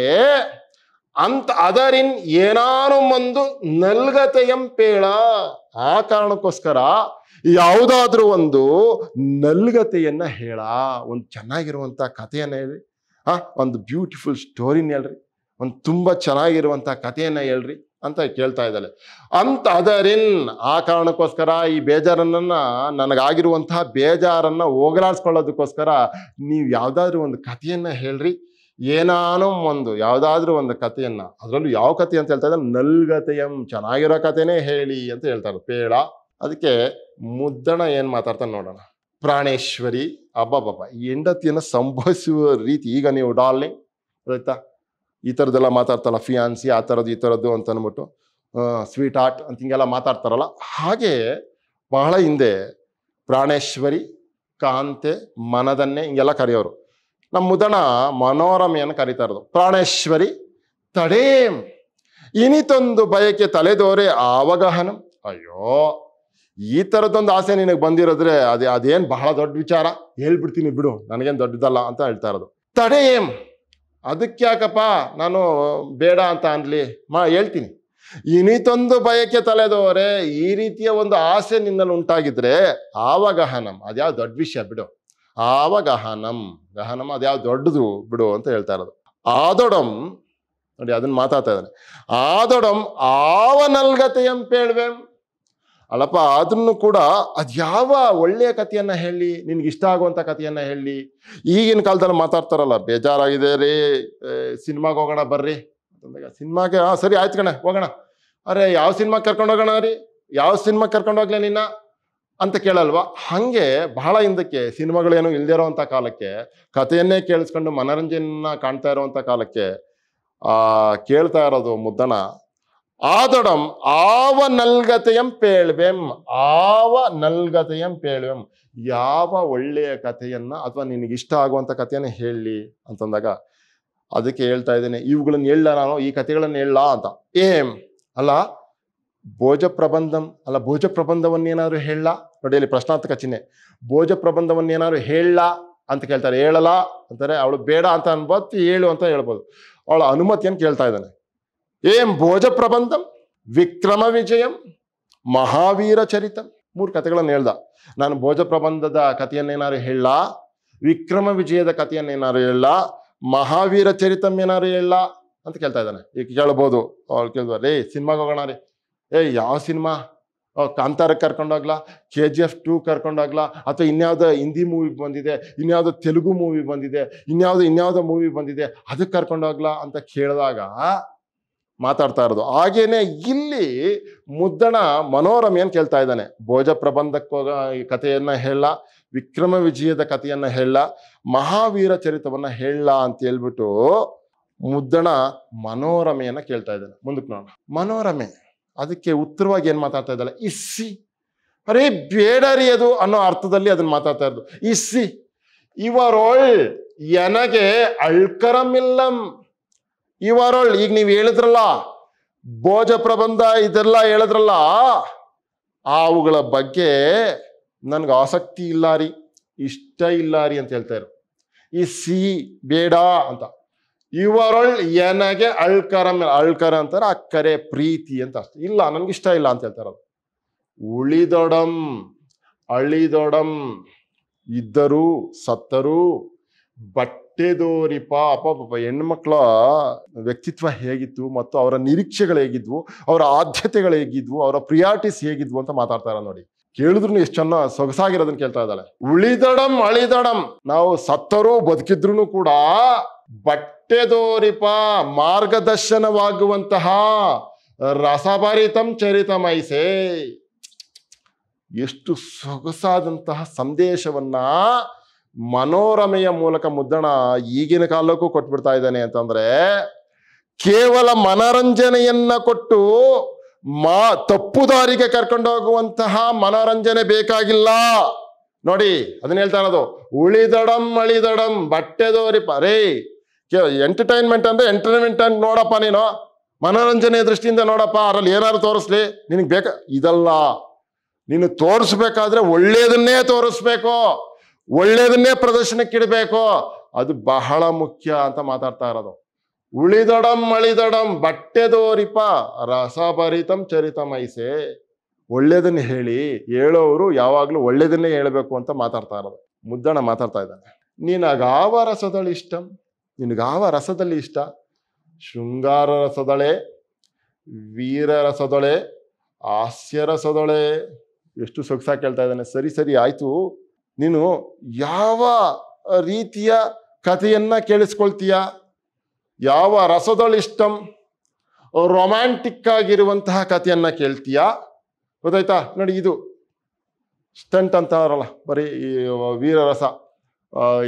ಅಂತ ಅದರಿನ್ ಏನಾನು ಒಂದು ನಲ್ಗತೆಯಂ ಪೇಳ ಆ ಕಾರಣಕ್ಕೋಸ್ಕರ ಯಾವುದಾದ್ರೂ ಒಂದು ನಲ್ಗತೆಯನ್ನ ಹೇಳ ಒಂದು ಚೆನ್ನಾಗಿರುವಂತ ಕಥೆಯನ್ನ ಹೇಳ್ರಿ ಆ ಒಂದು ಬ್ಯೂಟಿಫುಲ್ ಸ್ಟೋರಿನ ಹೇಳ್ರಿ ಒಂದು ತುಂಬಾ ಚೆನ್ನಾಗಿರುವಂತ ಕಥೆಯನ್ನ ಹೇಳ್ರಿ ಅಂತ ಕೇಳ್ತಾ ಇದ್ದಾಳೆ ಅಂತ ಅದರಿನ್ ಆ ಕಾರಣಕ್ಕೋಸ್ಕರ ಈ ಬೇಜಾರನ್ನ ನನಗಾಗಿರುವಂತಹ ಬೇಜಾರನ್ನ ಹೋಗಲಾಡಿಸ್ಕೊಳ್ಳೋದಕ್ಕೋಸ್ಕರ ನೀವು ಯಾವುದಾದ್ರೂ ಒಂದು ಕಥೆಯನ್ನ ಹೇಳ್ರಿ ಏನಾನೋ ಒಂದು ಯಾವುದಾದ್ರೂ ಒಂದು ಕಥೆಯನ್ನ ಅದರಲ್ಲೂ ಯಾವ ಕಥೆ ಅಂತ ಹೇಳ್ತಾ ಇದ್ದಾರೆ ನಲ್ಗತೆಯಂ ಚೆನ್ನಾಗಿರೋ ಕಥೆನೇ ಹೇಳಿ ಅಂತ ಹೇಳ್ತಾರೆ ಪೇಳ ಅದಕ್ಕೆ ಮುದ್ದಣ ಏನು ಮಾತಾಡ್ತಾನೆ ನೋಡೋಣ ಪ್ರಾಣೇಶ್ವರಿ ಈ ಹೆಂಡತಿಯನ್ನು ಸಂಭವಿಸುವ ರೀತಿ ಈಗ ನೀವು ಡಾರ್ಲಿಂಗ್ ರೈತ ಈ ಥರದ್ದೆಲ್ಲ ಮಾತಾಡ್ತಾರಲ್ಲ ಫಿಯಾನ್ಸಿ ಆ ಥರದ್ದು ಈ ಥರದ್ದು ಅಂತ ಅಂದ್ಬಿಟ್ಟು ಸ್ವೀಟ್ ಆರ್ಟ್ ಅಂತ ಹಿಂಗೆಲ್ಲ ಮಾತಾಡ್ತಾರಲ್ಲ ಹಾಗೆ ಬಹಳ ಹಿಂದೆ ಪ್ರಾಣೇಶ್ವರಿ ಕಾಂತೆ ಮನದನ್ನೇ ಹಿಂಗೆಲ್ಲ ಕರೆಯೋರು ನಮ್ಮ ಮುದಣ ಮನೋರಮೆಯನ್ನು ಕರೀತಾ ಇರೋದು ಪ್ರಾಣೇಶ್ವರಿ ತಡೇಮ್ ಇನಿತೊಂದು ಭಯಕ್ಕೆ ತಲೆದೋರೆ ಅವಗಹನ ಅಯ್ಯೋ ಈ ಥರದ್ದೊಂದು ಆಸೆ ನಿನಗೆ ಬಂದಿರೋದ್ರೆ ಅದೇ ಅದೇನು ಬಹಳ ದೊಡ್ಡ ವಿಚಾರ ಹೇಳ್ಬಿಡ್ತೀನಿ ಬಿಡು ನನಗೇನು ದೊಡ್ಡದಲ್ಲ ಅಂತ ಹೇಳ್ತಾ ಇರೋದು ತಡೇಮ್ ಅದಕ್ಕ್ಯಾಕಪ್ಪ ನಾನು ಬೇಡ ಅಂತ ಅನ್ಲಿ ಮಾ ಹೇಳ್ತೀನಿ ಇನಿತೊಂದು ಬಯಕೆ ತಲೆದವರೆ ಈ ರೀತಿಯ ಒಂದು ಆಸೆ ನಿನ್ನಲ್ಲಿ ಉಂಟಾಗಿದ್ರೆ ಆವಗಹನಂ ಅದ್ಯಾವ ದೊಡ್ಡ ವಿಷಯ ಬಿಡು ಆವಗಹನಂ ಗಹನಂ ಅದ್ಯಾವ ದೊಡ್ಡದು ಬಿಡು ಅಂತ ಹೇಳ್ತಾ ಇರೋದು ಆದೊಡಂ ನೋಡಿ ಅದನ್ನ ಮಾತಾಡ್ತಾ ಇದ್ದಾನೆ ಆದೊಡಂ ಆವ ಅಲ್ಲಪ್ಪ ಆದ್ರೂ ಕೂಡ ಅದು ಯಾವ ಒಳ್ಳೆಯ ಕಥೆಯನ್ನ ಹೇಳಿ ನಿನ್ಗೆ ಇಷ್ಟ ಆಗುವಂಥ ಕಥೆಯನ್ನ ಹೇಳಿ ಈಗಿನ ಕಾಲದಲ್ಲಿ ಮಾತಾಡ್ತಾರಲ್ಲ ಬೇಜಾರಾಗಿದೆ ರೀ ಸಿನಿಮಾಗೆ ಹೋಗೋಣ ಬರ್ರಿ ಅಂತಂದಾಗ ಸಿನಿಮಾಗೆ ಹಾಂ ಸರಿ ಆಯ್ತು ಕಣ ಹೋಗೋಣ ಅರೆ ಯಾವ ಸಿನಿಮಾ ಕರ್ಕೊಂಡು ರೀ ಯಾವ ಸಿನಿಮಾ ಕರ್ಕೊಂಡು ಹೋಗ್ಲೇ ನಿನ್ನ ಅಂತ ಕೇಳಲ್ವಾ ಹಾಗೆ ಬಹಳ ಹಿಂದಕ್ಕೆ ಸಿನಿಮಾಗಳೇನು ಇಲ್ದಿರೋವಂಥ ಕಾಲಕ್ಕೆ ಕಥೆಯನ್ನೇ ಕೇಳಿಸ್ಕೊಂಡು ಮನೋರಂಜನೆಯನ್ನ ಕಾಣ್ತಾ ಇರೋವಂಥ ಕಾಲಕ್ಕೆ ಕೇಳ್ತಾ ಇರೋದು ಮುದ್ದನ ಆದಡಂ ಆವ ನಲ್ಗತೆಯಂ ಪೇಳ್ವೆಂ ಆವ ನಲ್ಗತೆಯಂ ಪೇಳ್ವೆಂ ಯಾವ ಒಳ್ಳೆಯ ಕಥೆಯನ್ನ ಅಥವಾ ನಿನಗೆ ಇಷ್ಟ ಆಗುವಂತ ಕಥೆಯನ್ನು ಹೇಳಿ ಅಂತಂದಾಗ ಅದಕ್ಕೆ ಹೇಳ್ತಾ ಇದ್ದೇನೆ ಇವುಗಳನ್ನು ಹೇಳ ನಾನು ಈ ಕಥೆಗಳನ್ನು ಹೇಳ ಅಂತ ಏಮ್ ಅಲ್ಲ ಭೋಜ ಪ್ರಬಂಧಂ ಅಲ್ಲ ಭೋಜ ಪ್ರಬಂಧವನ್ನೇನಾದ್ರು ಹೇಳ ನೋಡಿ ಇಲ್ಲಿ ಪ್ರಶ್ನಾರ್ಥಕ ಚಿಹ್ನೆ ಭೋಜ ಪ್ರಬಂಧವನ್ನೇನಾದ್ರು ಹೇಳ ಅಂತ ಕೇಳ್ತಾರೆ ಹೇಳಲ್ಲ ಅಂತಾರೆ ಅವಳು ಬೇಡ ಅಂತ ಅನ್ಬೋದು ಹೇಳು ಅಂತ ಹೇಳ್ಬೋದು ಅವಳ ಅನುಮತಿಯನ್ನು ಕೇಳ್ತಾ ಇದ್ದಾನೆ ಏಂ ಭೋಜ ಪ್ರಬಂಧಂ ವಿಕ್ರಮ ವಿಜಯಂ ಮಹಾವೀರ ಚರಿತಂ ಮೂರು ಕಥೆಗಳನ್ನು ಹೇಳ್ದ ನಾನು ಭೋಜ ಪ್ರಬಂಧದ ಕಥೆಯನ್ನೇನಾರು ಹೇಳ ವಿಕ್ರಮ ವಿಜಯದ ಏನಾರು ಹೇಳ ಮಹಾವೀರ ಚರಿತಂ ಏನಾರು ಹೇಳ ಅಂತ ಕೇಳ್ತಾ ಇದ್ದಾನೆ ಈಗ ಕೇಳ್ಬೋದು ಅವ್ರು ಕೇಳಿದ್ವ ರೇ ಸಿನಿಮಾಗೆ ಹೋಗೋಣ ರೀ ಏ ಯಾವ ಸಿನಿಮಾ ಕಾಂತಾರಕ್ಕೆ ಕರ್ಕೊಂಡೋಗ್ಲ ಕೆ ಜಿ ಎಫ್ ಟೂ ಕರ್ಕೊಂಡೋಗ್ಲಾ ಅಥವಾ ಇನ್ಯಾವುದೋ ಹಿಂದಿ ಮೂವಿ ಬಂದಿದೆ ಇನ್ಯಾವುದೋ ತೆಲುಗು ಮೂವಿ ಬಂದಿದೆ ಇನ್ಯಾವುದೋ ಇನ್ಯಾವುದೋ ಮೂವಿ ಬಂದಿದೆ ಅದಕ್ಕೆ ಕರ್ಕೊಂಡೋಗ್ಲಾ ಅಂತ ಕೇಳಿದಾಗ ಮಾತಾಡ್ತಾ ಇರೋದು ಹಾಗೇನೆ ಇಲ್ಲಿ ಮುದ್ದಣ ಮನೋರಮೆಯನ್ನು ಕೇಳ್ತಾ ಇದ್ದಾನೆ ಭೋಜ ಪ್ರಬಂಧಕ್ಕ ಕಥೆಯನ್ನ ಹೇಳ ವಿಕ್ರಮ ವಿಜಯದ ಕಥೆಯನ್ನ ಹೇಳ ಮಹಾವೀರ ಚರಿತವನ್ನ ಹೇಳ ಅಂತ ಹೇಳ್ಬಿಟ್ಟು ಮುದ್ದಣ ಮನೋರಮೆಯನ್ನ ಕೇಳ್ತಾ ಇದ್ದಾನೆ ಮುಂದಕ್ಕೆ ನೋಡೋಣ ಮನೋರಮೆ ಅದಕ್ಕೆ ಉತ್ತರವಾಗಿ ಏನು ಮಾತಾಡ್ತಾ ಇದ್ದಾಳೆ ಇಸ್ಸಿ ಅರೇ ಬೇಡರಿ ಅದು ಅನ್ನೋ ಅರ್ಥದಲ್ಲಿ ಅದನ್ನ ಮಾತಾಡ್ತಾ ಇರೋದು ಇಸ್ಸಿ ಇವರೊಳ್ ಎನಗೆ ಅಳ್ಕರಮಿಲ್ಲಂ ಇವರೊಳ್ ಈಗ ನೀವು ಹೇಳಿದ್ರಲ್ಲ ಭೋಜ ಪ್ರಬಂಧ ಇದೆಲ್ಲ ಹೇಳಿದ್ರಲ್ಲ ಅವುಗಳ ಬಗ್ಗೆ ನನ್ಗೆ ಆಸಕ್ತಿ ಇಲ್ಲ ರೀ ಇಷ್ಟ ಇಲ್ಲ ರೀ ಅಂತ ಹೇಳ್ತಾ ಇರು ಈ ಸಿ ಬೇಡ ಅಂತ ಇವರೊಳ್ ಏನಾಗೆ ಅಳ್ಕರ ಅಳ್ಕರ ಅಂತಾರೆ ಅಕ್ಕರೆ ಪ್ರೀತಿ ಅಂತ ಅಷ್ಟೆ ಇಲ್ಲ ಇಷ್ಟ ಇಲ್ಲ ಅಂತ ಹೇಳ್ತಾರೆ ಅದು ಉಳಿದೊಡಂ ಅಳಿದೊಡಂ ಇದ್ದರು ಸತ್ತರು ಬಟ್ ಹೊಟ್ಟೆದೋರಿಪ ಅಪ್ಪ ಹೆಣ್ಮಕ್ಳ ವ್ಯಕ್ತಿತ್ವ ಹೇಗಿತ್ತು ಮತ್ತು ಅವರ ನಿರೀಕ್ಷೆಗಳು ಹೇಗಿದ್ವು ಅವರ ಆದ್ಯತೆಗಳು ಹೇಗಿದ್ವು ಅವರ ಪ್ರಿಯಾರಿಟೀಸ್ ಹೇಗಿದ್ವು ಅಂತ ಮಾತಾಡ್ತಾರ ನೋಡಿ ಕೇಳಿದ್ರು ಎಷ್ಟು ಚೆನ್ನ ಸೊಗಸಾಗಿರೋದನ್ನ ಕೇಳ್ತಾ ಇದ್ದಾಳೆ ಉಳಿದಡಂ ಅಳಿದಡಂ ನಾವು ಸತ್ತರೂ ಬದುಕಿದ್ರು ಕೂಡ ಬಟ್ಟೆದೋರಿಪ ಮಾರ್ಗದರ್ಶನವಾಗುವಂತಹ ರಸಭರಿತಂ ಚರಿತಮೈಸೆ ಎಷ್ಟು ಸೊಗಸಾದಂತಹ ಸಂದೇಶವನ್ನ ಮನೋರಮೆಯ ಮೂಲಕ ಮುದ್ರಣ ಈಗಿನ ಕಾಲಕ್ಕೂ ಕೊಟ್ಬಿಡ್ತಾ ಇದ್ದಾನೆ ಅಂತಂದ್ರೆ ಕೇವಲ ಮನರಂಜನೆಯನ್ನ ಕೊಟ್ಟು ಮಾ ತಪ್ಪು ದಾರಿಗೆ ಕರ್ಕೊಂಡೋಗುವಂತಹ ಮನೋರಂಜನೆ ಬೇಕಾಗಿಲ್ಲ ನೋಡಿ ಅದನ್ನ ಹೇಳ್ತಾ ಇರೋದು ಉಳಿದಡಂ ಅಳಿದಡಂ ದೋರಿ ರೇ ಎಂಟರ್ಟೈನ್ಮೆಂಟ್ ಅಂದ್ರೆ ಎಂಟರ್ಟೈನ್ಮೆಂಟ್ ಅಂತ ನೋಡಪ್ಪ ನೀನು ಮನೋರಂಜನೆ ದೃಷ್ಟಿಯಿಂದ ನೋಡಪ್ಪ ಅದ್ರಲ್ಲಿ ಏನಾದ್ರು ತೋರಿಸ್ಲಿ ನಿನಗೆ ಬೇಕ ಇದಲ್ಲ ನೀನು ತೋರಿಸ್ಬೇಕಾದ್ರೆ ಒಳ್ಳೆಯದನ್ನೇ ತೋರಿಸ್ಬೇಕು ಒಳ್ಳೇದನ್ನೇ ಪ್ರದರ್ಶನಕ್ಕಿಡಬೇಕು ಅದು ಬಹಳ ಮುಖ್ಯ ಅಂತ ಮಾತಾಡ್ತಾ ಇರೋದು ಉಳಿದಡಂ ಅಳಿದಡಂ ಬಟ್ಟೆ ಬಟ್ಟೆದೋರಿಪ ರಸಭರಿತಂ ಚರಿತಮೈಸೆ ಒಳ್ಳೇದನ್ನ ಹೇಳಿ ಹೇಳೋರು ಯಾವಾಗಲೂ ಒಳ್ಳೇದನ್ನೇ ಹೇಳಬೇಕು ಅಂತ ಮಾತಾಡ್ತಾ ಇರೋದು ಮುದ್ದಣ ಮಾತಾಡ್ತಾ ಇದ್ದಾನೆ ನಿನಗಾವ ರಸದಳು ಇಷ್ಟಂ ನಿನಗಾವ ರಸದಲ್ಲಿ ಇಷ್ಟ ಶೃಂಗಾರ ರಸದೊಳೆ ವೀರ ರಸದೊಳೆ ಹಾಸ್ಯ ರಸದೊಳೆ ಎಷ್ಟು ಸೊಗಸಾಗಿ ಕೇಳ್ತಾ ಇದ್ದಾನೆ ಸರಿ ಸರಿ ಆಯಿತು ನೀನು ಯಾವ ರೀತಿಯ ಕಥೆಯನ್ನು ಕೇಳಿಸ್ಕೊಳ್ತೀಯ ಯಾವ ರಸದಳಿಷ್ಟಂ ರೊಮ್ಯಾಂಟಿಕ್ ಆಗಿರುವಂತಹ ಕಥೆಯನ್ನು ಕೇಳ್ತೀಯ ಗೊತ್ತಾಯ್ತಾ ನೋಡಿ ಇದು ಸ್ಟಂಟ್ ಅಂತಾರಲ್ಲ ಅವರಲ್ಲ ಬರೀ ವೀರರಸ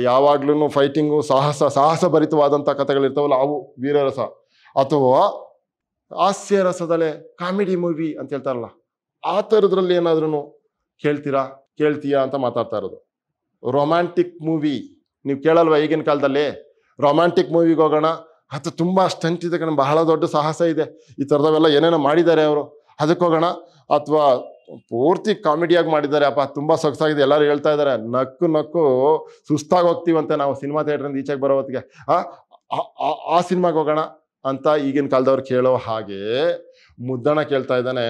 ಯಾವಾಗ್ಲೂ ಫೈಟಿಂಗು ಸಾಹಸ ಸಾಹಸ ಭರಿತವಾದಂಥ ಕಥೆಗಳಿರ್ತಾವಲ್ಲ ಅವು ವೀರರಸ ಅಥವಾ ಹಾಸ್ಯ ರಸದಲ್ಲೇ ಕಾಮಿಡಿ ಮೂವಿ ಅಂತ ಹೇಳ್ತಾರಲ್ಲ ಆ ಥರದ್ರಲ್ಲಿ ಏನಾದ್ರೂ ಕೇಳ್ತೀರಾ ಕೇಳ್ತೀಯಾ ಅಂತ ಮಾತಾಡ್ತಾ ಇರೋದು ರೊಮ್ಯಾಂಟಿಕ್ ಮೂವಿ ನೀವು ಕೇಳಲ್ವಾ ಈಗಿನ ಕಾಲದಲ್ಲಿ ರೊಮ್ಯಾಂಟಿಕ್ ಮೂವಿಗೆ ಹೋಗೋಣ ಅದು ತುಂಬ ಸ್ಟಂಟ್ ಇದೆ ಕಣ ಬಹಳ ದೊಡ್ಡ ಸಾಹಸ ಇದೆ ಈ ಥರದವೆಲ್ಲ ಏನೇನೋ ಮಾಡಿದ್ದಾರೆ ಅವರು ಅದಕ್ಕೆ ಹೋಗೋಣ ಅಥವಾ ಪೂರ್ತಿ ಕಾಮಿಡಿಯಾಗಿ ಮಾಡಿದ್ದಾರೆ ಅಪ್ಪ ತುಂಬ ಸೊಗಸಾಗಿದೆ ಎಲ್ಲರೂ ಹೇಳ್ತಾ ಇದ್ದಾರೆ ನಕ್ಕು ನಕ್ಕು ಸುಸ್ತಾಗಿ ಹೋಗ್ತೀವಂತೆ ನಾವು ಸಿನಿಮಾ ಥಿಯೇಟ್ರಿಂದ ಈಚೆಗೆ ಬರೋ ಹೊತ್ತಿಗೆ ಆ ಸಿನಿಮಾಗೆ ಹೋಗೋಣ ಅಂತ ಈಗಿನ ಕಾಲದವ್ರು ಕೇಳೋ ಹಾಗೆ ಮುದ್ದಣ ಕೇಳ್ತಾ ಇದ್ದಾನೆ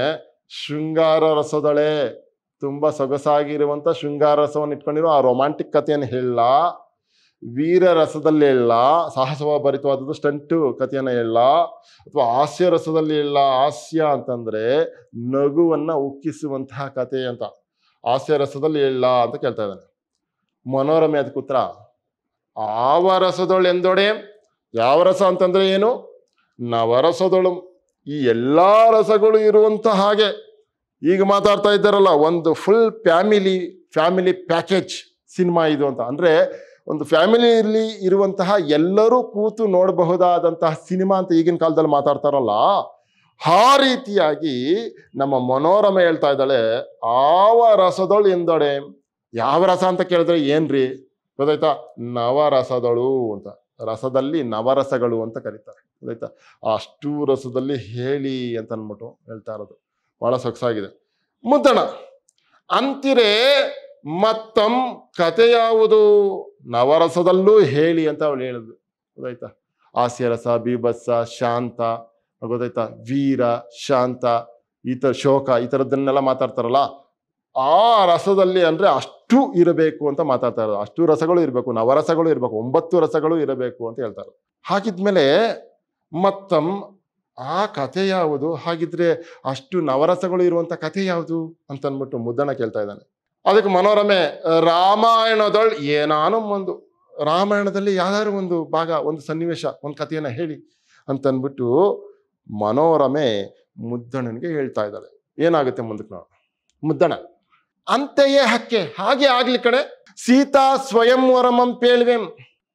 ಶೃಂಗಾರ ರಸದೊಳೆ ತುಂಬ ಸೊಗಸಾಗಿರುವಂಥ ಶೃಂಗಾರ ರಸವನ್ನು ಇಟ್ಕೊಂಡಿರೋ ಆ ರೊಮ್ಯಾಂಟಿಕ್ ಕಥೆಯನ್ನು ಹೇಳ ವೀರ ರಸದಲ್ಲಿ ಇಲ್ಲ ಸಾಹಸವ ಭರಿತವಾದದ್ದು ಸ್ಟಂಟು ಕಥೆಯನ್ನು ಇಲ್ಲ ಅಥವಾ ಹಾಸ್ಯ ರಸದಲ್ಲಿ ಇಲ್ಲ ಹಾಸ್ಯ ಅಂತಂದರೆ ನಗುವನ್ನು ಉಕ್ಕಿಸುವಂತಹ ಕಥೆ ಅಂತ ಹಾಸ್ಯ ರಸದಲ್ಲಿ ಇಲ್ಲ ಅಂತ ಕೇಳ್ತಾ ಇದ್ದಾನೆ ಮನೋರಮೆ ಅದ ಕುತ್ರ ಆವ ರಸದೊಳು ಎಂದೊಡೆ ಯಾವ ರಸ ಅಂತಂದರೆ ಏನು ನವರಸದೊಳು ಈ ಎಲ್ಲ ರಸಗಳು ಇರುವಂತ ಹಾಗೆ ಈಗ ಮಾತಾಡ್ತಾ ಇದ್ದಾರಲ್ಲ ಒಂದು full family family package cinema ಇದು ಅಂತ ಅಂದರೆ ಒಂದು ಫ್ಯಾಮಿಲಿಯಲ್ಲಿ ಇರುವಂತಹ ಎಲ್ಲರೂ ಕೂತು ನೋಡಬಹುದಾದಂತಹ ಸಿನಿಮಾ ಅಂತ ಈಗಿನ ಕಾಲದಲ್ಲಿ ಮಾತಾಡ್ತಾರಲ್ಲ ಆ ರೀತಿಯಾಗಿ ನಮ್ಮ ಮನೋರಮ ಹೇಳ್ತಾ ಇದ್ದಾಳೆ ಆವ ರಸದಳು ಎಂದೊಡೆ ಯಾವ ರಸ ಅಂತ ಕೇಳಿದ್ರೆ ಏನ್ರಿ ಗೊತ್ತಾಯ್ತಾ ನವರಸದಳು ಅಂತ ರಸದಲ್ಲಿ ನವರಸಗಳು ಅಂತ ಕರೀತಾರೆ ಗೊತ್ತಾಯ್ತಾ ಅಷ್ಟು ರಸದಲ್ಲಿ ಹೇಳಿ ಅಂತ ಅಂದ್ಬಿಟ್ಟು ಹೇಳ್ತಾ ಇರೋದು ಬಹಳ ಸೊಗಸಾಗಿದೆ ಮುದ್ದಣ ಅಂತಿರೇ ಮತ್ತಂ ಕತೆ ಯಾವುದು ನವರಸದಲ್ಲೂ ಹೇಳಿ ಅಂತ ಅವಳು ಹೇಳಿದ್ರು ಗೊತ್ತಾಯ್ತಾ ಹಾಸ್ಯರಸ ಬೀಭತ್ಸ ಶಾಂತ ಗೊತ್ತಾಯ್ತಾ ವೀರ ಶಾಂತ ಈ ಥರ ಶೋಕ ಈ ಥರದ್ದನ್ನೆಲ್ಲ ಮಾತಾಡ್ತಾರಲ್ಲ ಆ ರಸದಲ್ಲಿ ಅಂದರೆ ಅಷ್ಟು ಇರಬೇಕು ಅಂತ ಮಾತಾಡ್ತಾ ಇರೋದು ಅಷ್ಟು ರಸಗಳು ಇರಬೇಕು ನವರಸಗಳು ಇರಬೇಕು ಒಂಬತ್ತು ರಸಗಳು ಇರಬೇಕು ಅಂತ ಹೇಳ್ತಾರೆ ಹಾಕಿದ್ಮೇಲೆ ಮತ್ತಂ ಆ ಕಥೆ ಯಾವುದು ಹಾಗಿದ್ರೆ ಅಷ್ಟು ನವರಸಗಳು ಇರುವಂಥ ಕಥೆ ಯಾವುದು ಅಂತನ್ಬಿಟ್ಟು ಮುದ್ದಣ ಕೇಳ್ತಾ ಇದ್ದಾನೆ ಅದಕ್ಕೆ ಮನೋರಮೆ ರಾಮಾಯಣದೊಳ್ ಏನಾನೋ ಒಂದು ರಾಮಾಯಣದಲ್ಲಿ ಯಾವ್ದಾದ್ರು ಒಂದು ಭಾಗ ಒಂದು ಸನ್ನಿವೇಶ ಒಂದು ಕಥೆಯನ್ನು ಹೇಳಿ ಅಂತನ್ಬಿಟ್ಟು ಮನೋರಮೆ ಮುದ್ದಣನಿಗೆ ಹೇಳ್ತಾ ಇದ್ದಾಳೆ ಏನಾಗುತ್ತೆ ಮುಂದಕ್ಕೆ ನಾವು ಮುದ್ದಣ ಅಂತೆಯೇ ಹಕ್ಕೆ ಹಾಗೆ ಆಗ್ಲಿ ಕಡೆ ಸೀತಾ ಸ್ವಯಂವರಂ ಪೇಳ್ವೆಂ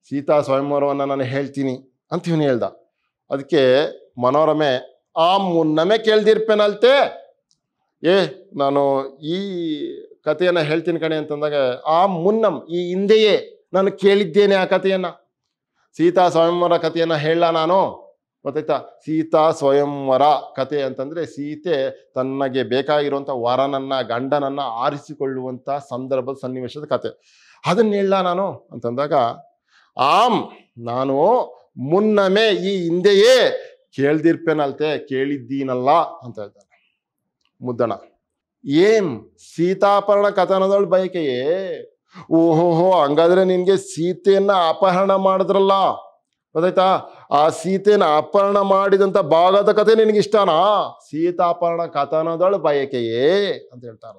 ಸೀತಾ ಸ್ವಯಂವರವನ್ನು ನಾನು ಹೇಳ್ತೀನಿ ಅಂತ ಇವನು ಹೇಳ್ದ ಅದಕ್ಕೆ ಮನೋರಮೆ ಆ ಮುನ್ನಮೆ ಕೇಳ್ದಿರ್ಪೇನಲ್ತೆ ಏ ನಾನು ಈ ಕಥೆಯನ್ನ ಹೇಳ್ತೀನಿ ಕಣೆ ಅಂತಂದಾಗ ಆ ಮುನ್ನಮ್ ಈ ಹಿಂದೆಯೇ ನಾನು ಕೇಳಿದ್ದೇನೆ ಆ ಕಥೆಯನ್ನು ಸೀತಾ ಸ್ವಯಂವರ ಕಥೆಯನ್ನ ಹೇಳ ನಾನು ಗೊತ್ತಾಯ್ತಾ ಸೀತಾ ಸ್ವಯಂವರ ಕತೆ ಅಂತಂದರೆ ಸೀತೆ ತನಗೆ ಬೇಕಾಗಿರುವಂಥ ವರನನ್ನು ಗಂಡನನ್ನು ಆರಿಸಿಕೊಳ್ಳುವಂಥ ಸಂದರ್ಭದ ಸನ್ನಿವೇಶದ ಕತೆ ಅದನ್ನ ಹೇಳ ನಾನು ಅಂತಂದಾಗ ಆಮ್ ನಾನು ಮುನ್ನಮೆ ಈ ಹಿಂದೆಯೇ ಕೇಳ್ದಿರ್ಪೇನಲ್ತೆ ಕೇಳಿದ್ದೀನಲ್ಲ ಅಂತ ಹೇಳ್ತಾನೆ ಮುದ್ದಣ ಏನ್ ಸೀತಾಪರಣ ಕಥನದೊಳ ಬಯಕೆಯೇ ಓಹೋಹೋ ಹಂಗಾದ್ರೆ ನಿನ್ಗೆ ಸೀತೆಯನ್ನ ಅಪಹರಣ ಮಾಡಿದ್ರಲ್ಲ ಗೊತ್ತಾಯ್ತಾ ಆ ಸೀತೆಯನ್ನ ಅಪಹರಣ ಮಾಡಿದಂತ ಭಾಗದ ಕಥೆ ಕತೆ ಇಷ್ಟನಾ ಸೀತಾಪರಣ ಕಥನದೊಳ ಬಯಕೆಯೇ ಅಂತ ಹೇಳ್ತಾರ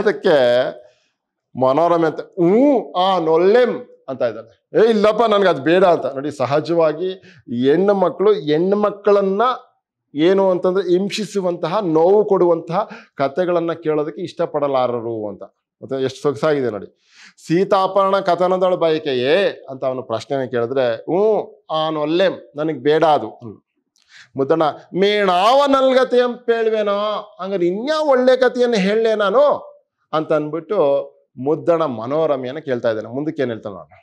ಅದಕ್ಕೆ ಮನೋರಮೆ ಅಂತ ಹ್ಞೂ ಆ ನೊಲ್ಲೆಂ ಅಂತ ಇದ್ದಾರೆ ಏ ಇಲ್ಲಪ್ಪ ನನಗೆ ಅದು ಬೇಡ ಅಂತ ನೋಡಿ ಸಹಜವಾಗಿ ಹೆಣ್ಣು ಮಕ್ಕಳು ಹೆಣ್ಣು ಮಕ್ಕಳನ್ನ ಏನು ಅಂತಂದ್ರೆ ಹಿಂಸಿಸುವಂತಹ ನೋವು ಕೊಡುವಂತಹ ಕಥೆಗಳನ್ನು ಕೇಳೋದಕ್ಕೆ ಇಷ್ಟಪಡಲಾರರು ಅಂತ ಮತ್ತೆ ಎಷ್ಟು ಸೊಗಸಾಗಿದೆ ನೋಡಿ ಸೀತಾಪರಣ ಕಥನದಳ ಬಯಕೆಯೇ ಅಂತ ಅವನು ಪ್ರಶ್ನೆ ಕೇಳಿದ್ರೆ ಹ್ಞೂ ಆನೊಲ್ಲೆ ನನಗೆ ಬೇಡ ಅದು ಮುದ್ದಣ್ಣ ಮೇಣಾವ ನಲ್ಗತೆ ಅಂತ ಹೇಳ್ವೇನೋ ಹಂಗಾರೆ ಇನ್ಯಾವ ಒಳ್ಳೆ ಕಥೆಯನ್ನು ಹೇಳೇ ನಾನು ಅಂತ ಅಂದ್ಬಿಟ್ಟು ಮುದ್ದಣ ಮನೋರಮೆಯನ್ನು ಕೇಳ್ತಾ ಇದ್ದಾನೆ ಮುಂದಕ್ಕೆ ಏನು ಹೇಳ್ತಾನೆ ನೋಡೋಣ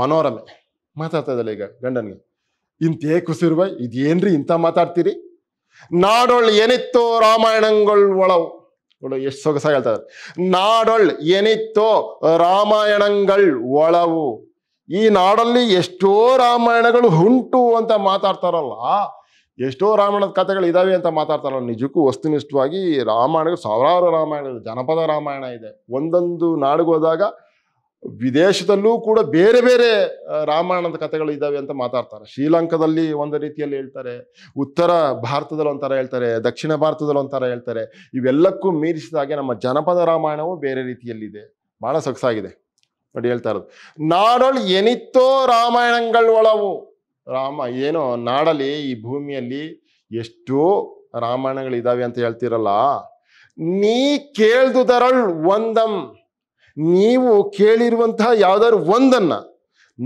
ಮನೋರಮೆ ಮಾತಾಡ್ತಾ ಇದ್ದಲ್ಲ ಈಗ ಗಂಡನಿಗೆ ಇಂತೇ ಕುಸಿರ್ಬಾಯ್ ಇದೇನ್ರಿ ಇಂಥ ಮಾತಾಡ್ತೀರಿ ನಾಡೊಳ್ ಏನಿತ್ತೋ ರಾಮಾಯಣಗಳು ಒಳವು ಎಷ್ಟು ಸೊಗಸಾಗಿ ಹೇಳ್ತಾ ಇದ್ದಾರೆ ನಾಡೊಳ್ ಏನಿತ್ತೋ ರಾಮಾಯಣಗಳು ಒಳವು ಈ ನಾಡಲ್ಲಿ ಎಷ್ಟೋ ರಾಮಾಯಣಗಳು ಉಂಟು ಅಂತ ಮಾತಾಡ್ತಾರಲ್ಲ ಎಷ್ಟೋ ರಾಮಾಯಣದ ಕಥೆಗಳು ಇದಾವೆ ಅಂತ ಮಾತಾಡ್ತಾರಲ್ಲ ನಿಜಕ್ಕೂ ವಸ್ತುನಿಷ್ಠವಾಗಿ ರಾಮಾಯಣ ಸಾವಿರಾರು ಇದೆ ಜನಪದ ರಾಮಾಯಣ ಇದೆ ಒಂದೊಂದು ನಾಡಿಗೆ ಹೋದಾಗ ವಿದೇಶದಲ್ಲೂ ಕೂಡ ಬೇರೆ ಬೇರೆ ರಾಮಾಯಣದ ಕಥೆಗಳು ಇದ್ದಾವೆ ಅಂತ ಮಾತಾಡ್ತಾರೆ ಶ್ರೀಲಂಕಾದಲ್ಲಿ ಒಂದು ರೀತಿಯಲ್ಲಿ ಹೇಳ್ತಾರೆ ಉತ್ತರ ಭಾರತದಲ್ಲಿ ಒಂಥರ ಹೇಳ್ತಾರೆ ದಕ್ಷಿಣ ಭಾರತದಲ್ಲಿ ಒಂಥರ ಹೇಳ್ತಾರೆ ಇವೆಲ್ಲಕ್ಕೂ ಮೀರಿಸಿದಾಗೆ ನಮ್ಮ ಜನಪದ ರಾಮಾಯಣವು ಬೇರೆ ರೀತಿಯಲ್ಲಿದೆ ಭಾಳ ಸೊಗಸಾಗಿದೆ ನೋಡಿ ಹೇಳ್ತಾ ಇರೋದು ನಾಡೊಳ್ ಎನಿತ್ತೋ ರಾಮಾಯಣಗಳೊಳವು ರಾಮ ಏನೋ ನಾಡಲ್ಲಿ ಈ ಭೂಮಿಯಲ್ಲಿ ಎಷ್ಟೋ ರಾಮಾಯಣಗಳಿದ್ದಾವೆ ಅಂತ ಹೇಳ್ತಿರಲ್ಲ ನೀ ಕೇಳ್ದುದರಳ್ ಒಂದಂ ನೀವು ಕೇಳಿರುವಂತಹ ಯಾವ್ದಾದ್ರು ಒಂದನ್ನ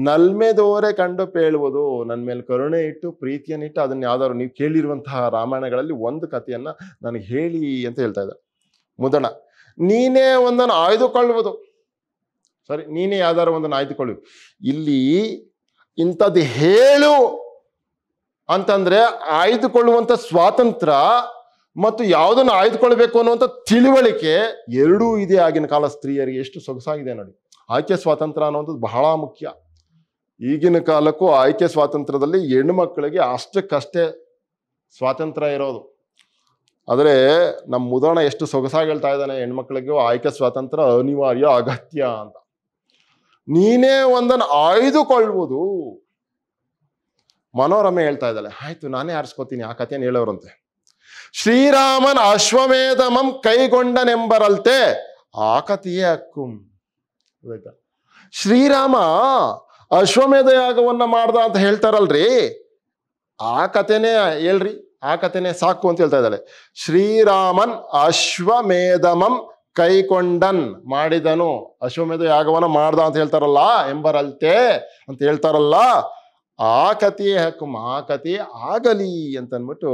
ನಲ್ಮೆದೋರೆ ಕಂಡು ಪೇಳುವುದು ನನ್ನ ಮೇಲೆ ಕರುಣೆ ಇಟ್ಟು ಪ್ರೀತಿಯನ್ನು ಇಟ್ಟು ಅದನ್ನ ಯಾವ್ದಾದ್ರು ನೀವು ಕೇಳಿರುವಂತಹ ರಾಮಾಯಣಗಳಲ್ಲಿ ಒಂದು ಕಥೆಯನ್ನ ನನಗೆ ಹೇಳಿ ಅಂತ ಹೇಳ್ತಾ ಇದ್ದ ಮುದಣ ನೀನೇ ಒಂದನ್ನು ಆಯ್ದುಕೊಳ್ಳುವುದು ಸರಿ ನೀನೇ ಯಾವ್ದಾರು ಒಂದನ್ನು ಆಯ್ದುಕೊಳ್ಳು ಇಲ್ಲಿ ಇಂಥದ್ದು ಹೇಳು ಅಂತಂದ್ರೆ ಆಯ್ದುಕೊಳ್ಳುವಂಥ ಸ್ವಾತಂತ್ರ್ಯ ಮತ್ತು ಯಾವುದನ್ನು ಆಯ್ದುಕೊಳ್ಬೇಕು ಅನ್ನುವಂಥ ತಿಳುವಳಿಕೆ ಎರಡೂ ಇದೆ ಆಗಿನ ಕಾಲ ಸ್ತ್ರೀಯರಿಗೆ ಎಷ್ಟು ಸೊಗಸಾಗಿದೆ ನೋಡಿ ಆಯ್ಕೆ ಸ್ವಾತಂತ್ರ್ಯ ಅನ್ನುವಂಥದ್ದು ಬಹಳ ಮುಖ್ಯ ಈಗಿನ ಕಾಲಕ್ಕೂ ಆಯ್ಕೆ ಸ್ವಾತಂತ್ರ್ಯದಲ್ಲಿ ಅಷ್ಟು ಅಷ್ಟಕ್ಕಷ್ಟೇ ಸ್ವಾತಂತ್ರ್ಯ ಇರೋದು ಆದರೆ ನಮ್ಮ ಮುದೋಣ ಎಷ್ಟು ಸೊಗಸಾಗಿ ಹೇಳ್ತಾ ಇದ್ದಾನೆ ಹೆಣ್ಮಕ್ಳಿಗೂ ಆಯ್ಕೆ ಸ್ವಾತಂತ್ರ್ಯ ಅನಿವಾರ್ಯ ಅಗತ್ಯ ಅಂತ ನೀನೇ ಒಂದನ್ನು ಆಯ್ದುಕೊಳ್ಬೋದು ಮನೋರಮೆ ಹೇಳ್ತಾ ಇದ್ದಾಳೆ ಆಯ್ತು ನಾನೇ ಆರಿಸ್ಕೋತೀನಿ ಆ ಕಥೆಯನ್ನು ಹೇಳೋರಂತೆ ಶ್ರೀರಾಮನ್ ಅಶ್ವಮೇಧಮಂ ಕೈಗೊಂಡನೆಂಬರಲ್ತೆ ಆ ಕಥೆಯೇ ಅಕ್ಕುಂ ಆಯ್ತಾ ಶ್ರೀರಾಮ ಅಶ್ವಮೇಧ ಯಾಗವನ್ನ ಮಾಡ್ದ ಅಂತ ಹೇಳ್ತಾರಲ್ರಿ ಆ ಕಥೆನೇ ಹೇಳ್ರಿ ಆ ಕಥೆನೇ ಸಾಕು ಅಂತ ಹೇಳ್ತಾ ಇದ್ದಾಳೆ ಶ್ರೀರಾಮನ್ ಅಶ್ವಮೇಧಮಂ ಕೈಕೊಂಡನ್ ಮಾಡಿದನು ಅಶ್ವಮೇಧ ಯಾಗವನ ಮಾಡ್ದ ಅಂತ ಹೇಳ್ತಾರಲ್ಲ ಎಂಬರಲ್ತೆ ಅಂತ ಹೇಳ್ತಾರಲ್ಲ ಆ ಕತೆಯೇ ಹಕ್ಕುಮ್ ಆ ಕಥೆ ಆಗಲಿ ಅಂತನ್ಬಿಟ್ಟು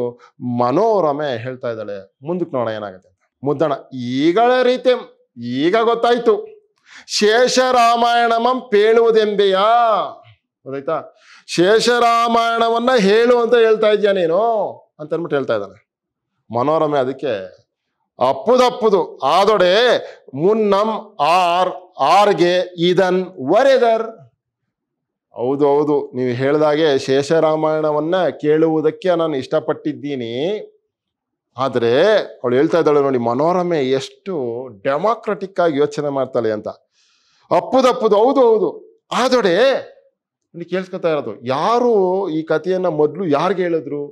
ಮನೋರಮೆ ಹೇಳ್ತಾ ಇದ್ದಾಳೆ ಮುಂದಕ್ಕೆ ನೋಡೋಣ ಏನಾಗುತ್ತೆ ಅಂತ ಮುದ್ದಣ ಈಗಳ ರೀತಿ ಈಗ ಗೊತ್ತಾಯ್ತು ರಾಮಾಯಣಮಂ ಪೇಳುವುದೆಂಬೆಯ ಗೊತ್ತಾಯ್ತಾ ರಾಮಾಯಣವನ್ನ ಹೇಳು ಅಂತ ಹೇಳ್ತಾ ಇದೆಯಾ ನೀನು ಅಂತ ಹೇಳ್ತಾ ಇದ್ದಾನೆ ಮನೋರಮೆ ಅದಕ್ಕೆ ಅಪ್ಪುದಪ್ಪುದು ಆದೊಡೆ ಮುನ್ನಂ ಆರ್ ಆರ್ಗೆ ಇದನ್ ವರೆದರ್ ಹೌದು ಹೌದು ನೀವು ಹೇಳಿದಾಗೆ ಶೇಷರಾಮಾಯಣವನ್ನ ಕೇಳುವುದಕ್ಕೆ ನಾನು ಇಷ್ಟಪಟ್ಟಿದ್ದೀನಿ ಆದರೆ ಅವಳು ಹೇಳ್ತಾ ಇದ್ದಾಳೆ ನೋಡಿ ಮನೋರಮೆ ಎಷ್ಟು ಡೆಮಾಕ್ರೆಟಿಕ್ ಆಗಿ ಯೋಚನೆ ಮಾಡ್ತಾಳೆ ಅಂತ ಅಪ್ಪುದಪ್ಪುದು ಹೌದು ಹೌದು ಆದೊಡೆ ನೀವು ಕೇಳಿಸ್ಕೊತಾ ಇರೋದು ಯಾರು ಈ ಕಥೆಯನ್ನ ಮೊದಲು ಯಾರಿಗೆ ಹೇಳಿದ್ರು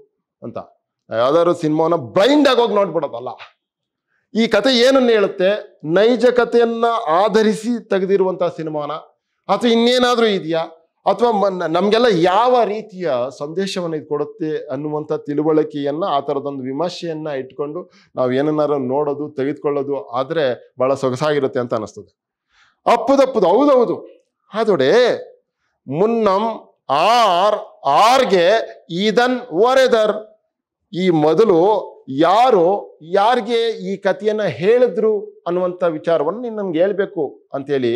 ಅಂತ ಯಾವ್ದಾದ್ರು ಸಿನಿಮಾನ ಬ್ಲೈಂಡ್ ಆಗಿ ಹೋಗಿ ನೋಡ್ಬಿಡೋದಲ್ಲ ಈ ಕತೆ ಏನನ್ನು ಹೇಳುತ್ತೆ ನೈಜ ಕಥೆಯನ್ನು ಆಧರಿಸಿ ತೆಗೆದಿರುವಂಥ ಸಿನಿಮಾನ ಅಥವಾ ಇನ್ನೇನಾದರೂ ಇದೆಯಾ ಅಥವಾ ನಮಗೆಲ್ಲ ಯಾವ ರೀತಿಯ ಸಂದೇಶವನ್ನು ಇದು ಕೊಡುತ್ತೆ ಅನ್ನುವಂಥ ತಿಳುವಳಿಕೆಯನ್ನು ಆ ಥರದೊಂದು ವಿಮರ್ಶೆಯನ್ನು ಇಟ್ಕೊಂಡು ನಾವು ಏನನ್ನಾರು ನೋಡೋದು ತೆಗೆದುಕೊಳ್ಳೋದು ಆದರೆ ಭಾಳ ಸೊಗಸಾಗಿರುತ್ತೆ ಅಂತ ಅನಿಸ್ತದೆ ಅಪ್ಪುದಪ್ಪದು ಹೌದೌದು ಅದೊಡೆ ಮುನ್ನಂ ಆರ್ ಆರ್ಗೆ ಇದನ್ ಒರೆದರ್ ಈ ಮೊದಲು ಯಾರು ಯಾರಿಗೆ ಈ ಕಥೆಯನ್ನ ಹೇಳಿದ್ರು ಅನ್ನುವಂಥ ವಿಚಾರವನ್ನು ನೀನು ನಮ್ಗೆ ಹೇಳ್ಬೇಕು ಅಂತೇಳಿ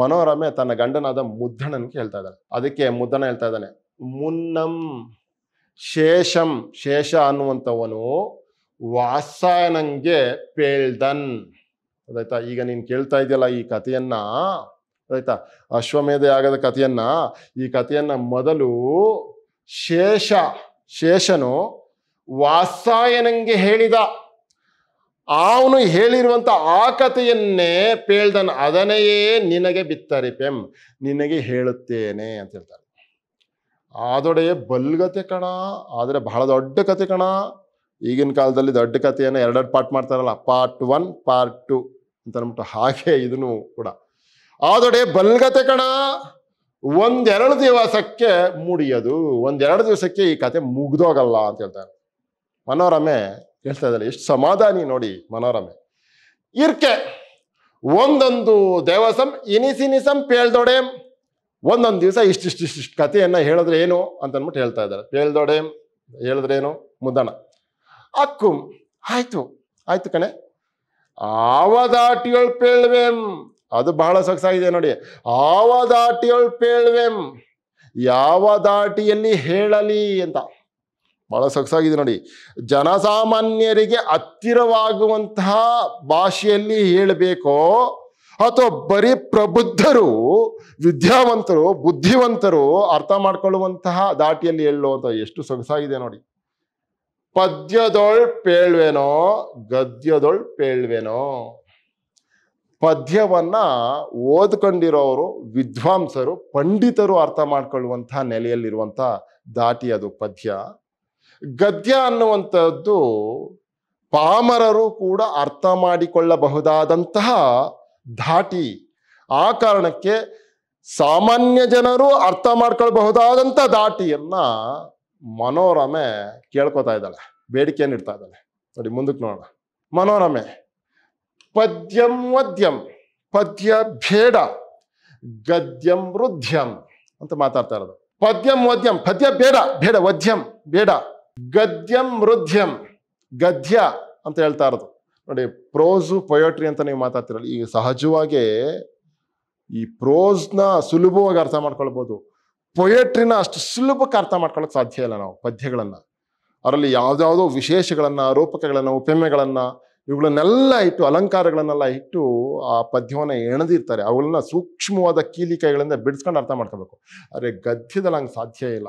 ಮನೋರಮೆ ತನ್ನ ಗಂಡನಾದ ಮುದ್ದಣ್ಣನಿಗೆ ಹೇಳ್ತಾ ಇದ್ದಾನೆ ಅದಕ್ಕೆ ಮುದ್ದಣ್ಣ ಹೇಳ್ತಾ ಇದ್ದಾನೆ ಮುನ್ನಂ ಶೇಷಂ ಶೇಷ ಅನ್ನುವಂಥವನು ವಾಸನಂಗೆ ಪೇಳ್ದನ್ ಅದಾಯ್ತಾ ಈಗ ನೀನು ಕೇಳ್ತಾ ಇದೆಯಲ್ಲ ಈ ಕಥೆಯನ್ನ ಆಯ್ತಾ ಅಶ್ವಮೇಧ ಆಗದ ಕಥೆಯನ್ನ ಈ ಕಥೆಯನ್ನ ಮೊದಲು ಶೇಷ ಶೇಷನು ವಾಸಾಯನಂಗೆ ಹೇಳಿದ ಅವನು ಹೇಳಿರುವಂಥ ಆ ಕಥೆಯನ್ನೇ ಪೇಳ್ದನ್ ಅದನೆಯೇ ನಿನಗೆ ಬಿತ್ತರಿಪೆಂ ನಿನಗೆ ಹೇಳುತ್ತೇನೆ ಅಂತ ಹೇಳ್ತಾರೆ ಆದೊಡೆಯ ಬಲ್ಗತೆ ಕಣ ಆದರೆ ಬಹಳ ದೊಡ್ಡ ಕತೆ ಕಣ ಈಗಿನ ಕಾಲದಲ್ಲಿ ದೊಡ್ಡ ಕಥೆಯನ್ನು ಎರಡೆರಡು ಪಾರ್ಟ್ ಮಾಡ್ತಾರಲ್ಲ ಪಾರ್ಟ್ ಒನ್ ಪಾರ್ಟ್ ಟು ಅಂತ ಅಂದ್ಬಿಟ್ಟು ಹಾಗೆ ಇದನ್ನು ಕೂಡ ಆದೊಡೆ ಬಲ್ಗತೆ ಕಣ ಒಂದೆರಡು ದಿವಸಕ್ಕೆ ಮುಡಿಯೋದು ಒಂದೆರಡು ದಿವಸಕ್ಕೆ ಈ ಕತೆ ಮುಗ್ದೋಗಲ್ಲ ಅಂತ ಹೇಳ್ತಾರೆ ಮನೋರಮೆ ಹೇಳ್ತಾ ಇದ್ದಾರೆ ಎಷ್ಟು ಸಮಾಧಾನಿ ನೋಡಿ ಮನೋರಮೆ ಇರ್ಕೆ ಒಂದೊಂದು ದೇವಸಂ ಇನಿಸಿನಿಸಂ ಪೇಳ್ದೊಡೆಂ ಒಂದೊಂದು ದಿವಸ ಇಷ್ಟಿಷ್ಟಿಷ್ಟಿಷ್ಟು ಕಥೆಯನ್ನ ಹೇಳಿದ್ರೆ ಏನು ಅಂತನ್ಬಿಟ್ಟು ಹೇಳ್ತಾ ಇದ್ದಾರೆ ಹೇಳಿದ್ರೆ ಹೇಳಿದ್ರೇನು ಮುದ್ದಣ ಅಕ್ಕು ಆಯ್ತು ಆಯ್ತು ಕಣೆ ಆವದಾಟಿಯೊಳ್ ಪೇಳ್ವೆಂ ಅದು ಬಹಳ ಸೊಗಸಾಗಿದೆ ನೋಡಿ ಆವದಾಟಿಯೊಳ್ ಪೇಳ್ವೆಂ ಯಾವ ದಾಟಿಯಲ್ಲಿ ಹೇಳಲಿ ಅಂತ ಬಹಳ ಸೊಗಸಾಗಿದೆ ನೋಡಿ ಜನಸಾಮಾನ್ಯರಿಗೆ ಹತ್ತಿರವಾಗುವಂತಹ ಭಾಷೆಯಲ್ಲಿ ಹೇಳಬೇಕೋ ಅಥವಾ ಬರೀ ಪ್ರಬುದ್ಧರು ವಿದ್ಯಾವಂತರು ಬುದ್ಧಿವಂತರು ಅರ್ಥ ಮಾಡ್ಕೊಳ್ಳುವಂತಹ ದಾಟಿಯಲ್ಲಿ ಹೇಳುವಂತ ಎಷ್ಟು ಸೊಗಸಾಗಿದೆ ನೋಡಿ ಪದ್ಯದೊಳ್ ಪೇಳ್ವೇನೋ ಗದ್ಯದೊಳ್ ಪೇಳ್ವೇನೋ ಪದ್ಯವನ್ನ ಓದ್ಕೊಂಡಿರೋರು ವಿದ್ವಾಂಸರು ಪಂಡಿತರು ಅರ್ಥ ಮಾಡ್ಕೊಳ್ಳುವಂತಹ ನೆಲೆಯಲ್ಲಿರುವಂತಹ ದಾಟಿ ಅದು ಪದ್ಯ ಗದ್ಯ ಅನ್ನುವಂಥದ್ದು ಪಾಮರರು ಕೂಡ ಅರ್ಥ ಮಾಡಿಕೊಳ್ಳಬಹುದಾದಂತಹ ಧಾಟಿ ಆ ಕಾರಣಕ್ಕೆ ಸಾಮಾನ್ಯ ಜನರು ಅರ್ಥ ಮಾಡ್ಕೊಳ್ಬಹುದಾದಂಥ ಧಾಟಿಯನ್ನ ಮನೋರಮೆ ಕೇಳ್ಕೊತಾ ಇದ್ದಾಳೆ ಬೇಡಿಕೆಯನ್ನು ಇಡ್ತಾ ಇದ್ದಾಳೆ ನೋಡಿ ಮುಂದಕ್ಕೆ ನೋಡೋಣ ಮನೋರಮೆ ಪದ್ಯಂ ವದ್ಯಂ ಪದ್ಯ ಭೇಡ ಗದ್ಯಂ ವೃದ್ಧ್ಯಂ ಅಂತ ಮಾತಾಡ್ತಾ ಇರೋದು ಪದ್ಯಂ ವದ್ಯಂ ಪದ್ಯ ಬೇಡ ಬೇಡ ವದ್ಯಂ ಬೇಡ ಗದ್ಯಂ ಮೃದ್ಯಂ ಗದ್ಯ ಅಂತ ಹೇಳ್ತಾ ಇರೋದು ನೋಡಿ ಪ್ರೋಸು ಪೊಯೋಟ್ರಿ ಅಂತ ನೀವು ಮಾತಾಡ್ತಿರಲ್ಲ ಈ ಸಹಜವಾಗೇ ಈ ಪ್ರೋಸ್ನ ಸುಲಭವಾಗಿ ಅರ್ಥ ಮಾಡ್ಕೊಳ್ಬೋದು ಪೊಯೆಟ್ರಿನ ಅಷ್ಟು ಸುಲಭಕ್ಕೆ ಅರ್ಥ ಮಾಡ್ಕೊಳ್ಳೋಕೆ ಸಾಧ್ಯ ಇಲ್ಲ ನಾವು ಪದ್ಯಗಳನ್ನು ಅದರಲ್ಲಿ ಯಾವುದ್ಯಾವುದೋ ವಿಶೇಷಗಳನ್ನು ರೂಪಕಗಳನ್ನು ಉಪಮೆಗಳನ್ನು ಇವುಗಳನ್ನೆಲ್ಲ ಇಟ್ಟು ಅಲಂಕಾರಗಳನ್ನೆಲ್ಲ ಇಟ್ಟು ಆ ಪದ್ಯವನ್ನು ಎಣದಿರ್ತಾರೆ ಅವುಗಳನ್ನ ಸೂಕ್ಷ್ಮವಾದ ಕೀಲಿಕಾಯಿಗಳಿಂದ ಬಿಡಿಸ್ಕೊಂಡು ಅರ್ಥ ಮಾಡ್ಕೋಬೇಕು ಆದರೆ ಗದ್ಯದಲ್ಲಿ ಹಂಗೆ ಸಾಧ್ಯ ಇಲ್ಲ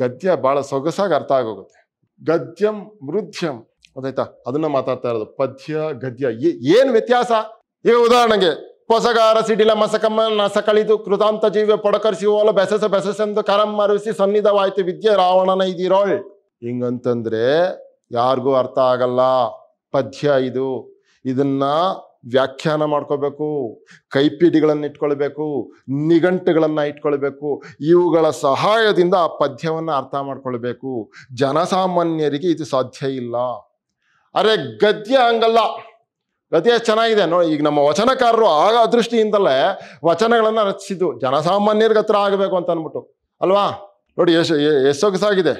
ಗದ್ಯ ಬಹಳ ಸೊಗಸಾಗಿ ಅರ್ಥ ಆಗೋಗುತ್ತೆ ಗದ್ಯಂ ಮೃದ್ಯಂ ಅದಾಯ್ತಾ ಅದನ್ನ ಮಾತಾಡ್ತಾ ಇರೋದು ಪದ್ಯ ಗದ್ಯ ಏನ್ ವ್ಯತ್ಯಾಸ ಈಗ ಉದಾಹರಣೆಗೆ ಪೊಸಗಾರ ಸಿಡಿಲ ಮಸಕಮ್ಮ ನಸ ಕಳಿದು ಕೃತಾಂತ ಜೀವ ಪೊಡಕರಿಸಿ ಓಲ ಬೆಸಸ ಬೆಸಸೆಂದು ಮರಸಿ ಸನ್ನಿಧವಾಯ್ತು ವಿದ್ಯೆ ರಾವಣನ ಇದಿರೋಳ್ ಹಿಂಗಂತಂದ್ರೆ ಯಾರಿಗೂ ಅರ್ಥ ಆಗಲ್ಲ ಪದ್ಯ ಇದು ಇದನ್ನ ವ್ಯಾಖ್ಯಾನ ಮಾಡ್ಕೋಬೇಕು ಕೈಪಿಡಿಗಳನ್ನು ಇಟ್ಕೊಳ್ಬೇಕು ನಿಘಂಟುಗಳನ್ನು ಇಟ್ಕೊಳ್ಬೇಕು ಇವುಗಳ ಸಹಾಯದಿಂದ ಆ ಪದ್ಯವನ್ನು ಅರ್ಥ ಮಾಡ್ಕೊಳ್ಬೇಕು ಜನಸಾಮಾನ್ಯರಿಗೆ ಇದು ಸಾಧ್ಯ ಇಲ್ಲ ಅರೆ ಗದ್ಯ ಹಂಗಲ್ಲ ಗದ್ಯ ಚೆನ್ನಾಗಿದೆ ನೋ ಈಗ ನಮ್ಮ ವಚನಕಾರರು ಆಗ ಅದೃಷ್ಟಿಯಿಂದಲೇ ವಚನಗಳನ್ನು ರಚಿಸಿದ್ದು ಜನಸಾಮಾನ್ಯರಿಗೆ ಹತ್ರ ಆಗಬೇಕು ಅಂತ ಅಂದ್ಬಿಟ್ಟು ಅಲ್ವಾ ನೋಡಿ ಎಷ್ಟು ಎಷ್ಟೊಗಸಾಗಿದೆ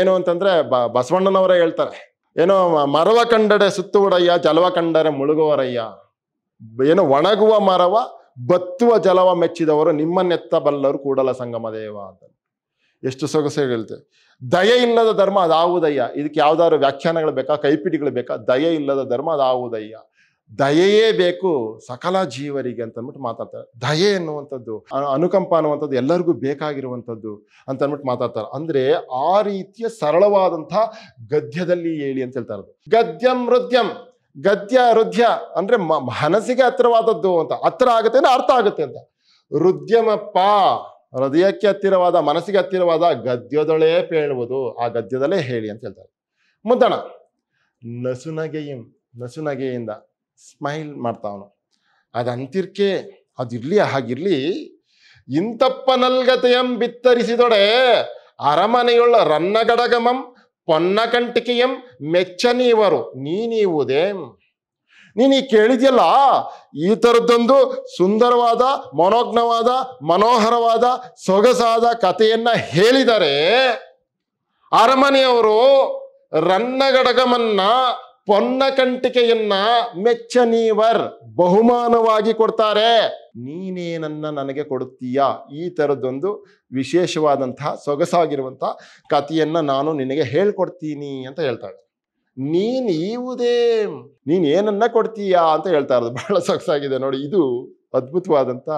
ಏನು ಅಂತಂದರೆ ಬಸವಣ್ಣನವರೇ ಹೇಳ್ತಾರೆ ಏನೋ ಮರವ ಕಂಡರೆ ಸುತ್ತುವಡಯ್ಯ ಜಲವ ಕಂಡರೆ ಮುಳುಗುವರಯ್ಯ ಏನು ಒಣಗುವ ಮರವ ಬತ್ತುವ ಜಲವ ಮೆಚ್ಚಿದವರು ನಿಮ್ಮನ್ನೆತ್ತ ಬಲ್ಲರು ಕೂಡಲ ಸಂಗಮ ದೇವ ಅಂತ ಎಷ್ಟು ಸೊಗಸೆ ಹೇಳ್ತೆ ದಯೆ ಇಲ್ಲದ ಧರ್ಮ ಅದಾವುದಯ್ಯ ಇದಕ್ಕೆ ಯಾವ್ದಾದ್ರು ವ್ಯಾಖ್ಯಾನಗಳು ಬೇಕಾ ಕೈಪಿಡಿಗಳು ಬೇಕಾ ದಯೆ ಇಲ್ಲದ ಧರ್ಮ ಅದಾವುದಯ್ಯ ದಯೆಯೇ ಬೇಕು ಸಕಲ ಜೀವರಿಗೆ ಅಂತ ಅಂದ್ಬಿಟ್ಟು ಮಾತಾಡ್ತಾರೆ ದಯೆ ಎನ್ನುವಂಥದ್ದು ಅನುಕಂಪ ಅನ್ನುವಂಥದ್ದು ಎಲ್ಲರಿಗೂ ಬೇಕಾಗಿರುವಂಥದ್ದು ಅಂತ ಅಂದ್ಬಿಟ್ಟು ಮಾತಾಡ್ತಾರೆ ಅಂದ್ರೆ ಆ ರೀತಿಯ ಸರಳವಾದಂಥ ಗದ್ಯದಲ್ಲಿ ಹೇಳಿ ಅಂತ ಹೇಳ್ತಾರೆ ಗದ್ಯಂ ಹೃದ್ಯಂ ಗದ್ಯ ಹೃದಯ ಅಂದ್ರೆ ಮನಸ್ಸಿಗೆ ಹತ್ತಿರವಾದದ್ದು ಅಂತ ಹತ್ತಿರ ಆಗುತ್ತೆ ಅಂದ್ರೆ ಅರ್ಥ ಆಗುತ್ತೆ ಅಂತ ಹೃದ್ಯಮಪ್ಪ ಹೃದಯಕ್ಕೆ ಹತ್ತಿರವಾದ ಮನಸ್ಸಿಗೆ ಹತ್ತಿರವಾದ ಗದ್ಯದೊಳೆ ಹೇಳುವುದು ಆ ಗದ್ಯದಲ್ಲೇ ಹೇಳಿ ಅಂತ ಹೇಳ್ತಾರೆ ಮುದ್ದಣ ನಸುನಗೆಯಿಂ ನಸುನಗೆಯಿಂದ ಸ್ಮೈಲ್ ಮಾಡ್ತಾವನು ಅದಂತಿರ್ಕೆ ಅಂತಿರ್ಕೆ ಅದಿರಲಿ ಹಾಗಿರಲಿ ಇಂತಪ್ಪನಲ್ಗತೆಯಂ ಬಿತ್ತರಿಸಿದೊಡೆ ಅರಮನೆಯುಳ್ಳ ರನ್ನಗಡಗಮಂ ಪೊನ್ನ ಕಂಟಿಕೆಯಂ ಮೆಚ್ಚನೀವರು ನೀನೀವುದೇ ನೀನು ಈ ಕೇಳಿದ್ಯಲ್ಲ ಈ ಥರದ್ದೊಂದು ಸುಂದರವಾದ ಮನೋಜ್ಞವಾದ ಮನೋಹರವಾದ ಸೊಗಸಾದ ಕಥೆಯನ್ನ ಹೇಳಿದರೆ ಅರಮನೆಯವರು ರನ್ನಗಡಗಮನ್ನ ಪೊನ್ನಕಂಟಿಕೆಯನ್ನ ಮೆಚ್ಚನೀವರ್ ಬಹುಮಾನವಾಗಿ ಕೊಡ್ತಾರೆ ನೀನೇನನ್ನ ನನಗೆ ಕೊಡುತ್ತೀಯಾ ಈ ಥರದ್ದೊಂದು ವಿಶೇಷವಾದಂತಹ ಸೊಗಸಾಗಿರುವಂತಹ ಕಥೆಯನ್ನ ನಾನು ನಿನಗೆ ಹೇಳ್ಕೊಡ್ತೀನಿ ಅಂತ ಹೇಳ್ತಾಳೆ ನೀನ್ ಇವುದೇ ನೀನ್ ಏನನ್ನ ಕೊಡ್ತೀಯಾ ಅಂತ ಹೇಳ್ತಾ ಇರೋದು ಬಹಳ ಸೊಗಸಾಗಿದೆ ನೋಡಿ ಇದು ಅದ್ಭುತವಾದಂತ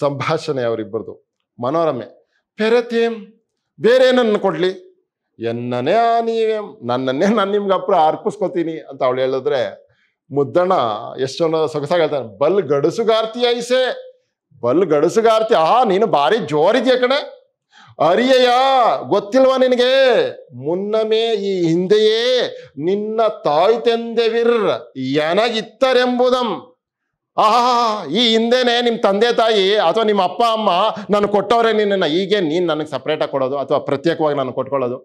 ಸಂಭಾಷಣೆ ಅವರಿಬ್ಬರದು ಮನೋರಮೆ ಪೆರತೇಮ್ ಬೇರೆ ಏನನ್ನು ಕೊಡ್ಲಿ ಎನ್ನನೇ ನೀವೇ ನನ್ನನ್ನೇ ನಾನು ನಿಮ್ಗೆ ಅರ್ಪಿಸ್ಕೊತೀನಿ ಅಂತ ಅವಳು ಹೇಳಿದ್ರೆ ಮುದ್ದಣ್ಣ ಎಷ್ಟೊಂದು ಸೊಗಸಾಗಿ ಹೇಳ್ತಾನೆ ಬಲ್ ಗಡಸುಗಾರ್ತಿ ಐಸೆ ಬಲ್ ಗಡಸುಗಾರ್ತಿ ಆ ನೀನು ಭಾರಿ ಜೋರಿದ್ಯ ಕಣೆ ಅರಿಯಯ್ಯ ಗೊತ್ತಿಲ್ವಾ ನಿನಗೆ ಮುನ್ನಮೇ ಈ ಹಿಂದೆಯೇ ನಿನ್ನ ತಾಯಿ ತಂದೆವಿರ್ ಎನಗಿತ್ತರೆಂಬುದಂ ಆಹಾ ಈ ಹಿಂದೆನೆ ನಿಮ್ಮ ತಂದೆ ತಾಯಿ ಅಥವಾ ನಿಮ್ಮ ಅಪ್ಪ ಅಮ್ಮ ನಾನು ಕೊಟ್ಟವ್ರೆ ನಿನ್ನ ನೀನ್ ನೀನು ನನಗೆ ಸಪ್ರೇಟಾಗಿ ಕೊಡೋದು ಅಥವಾ ಪ್ರತ್ಯೇಕವಾಗಿ ನಾನು ಕೊಟ್ಕೊಳ್ಳೋದು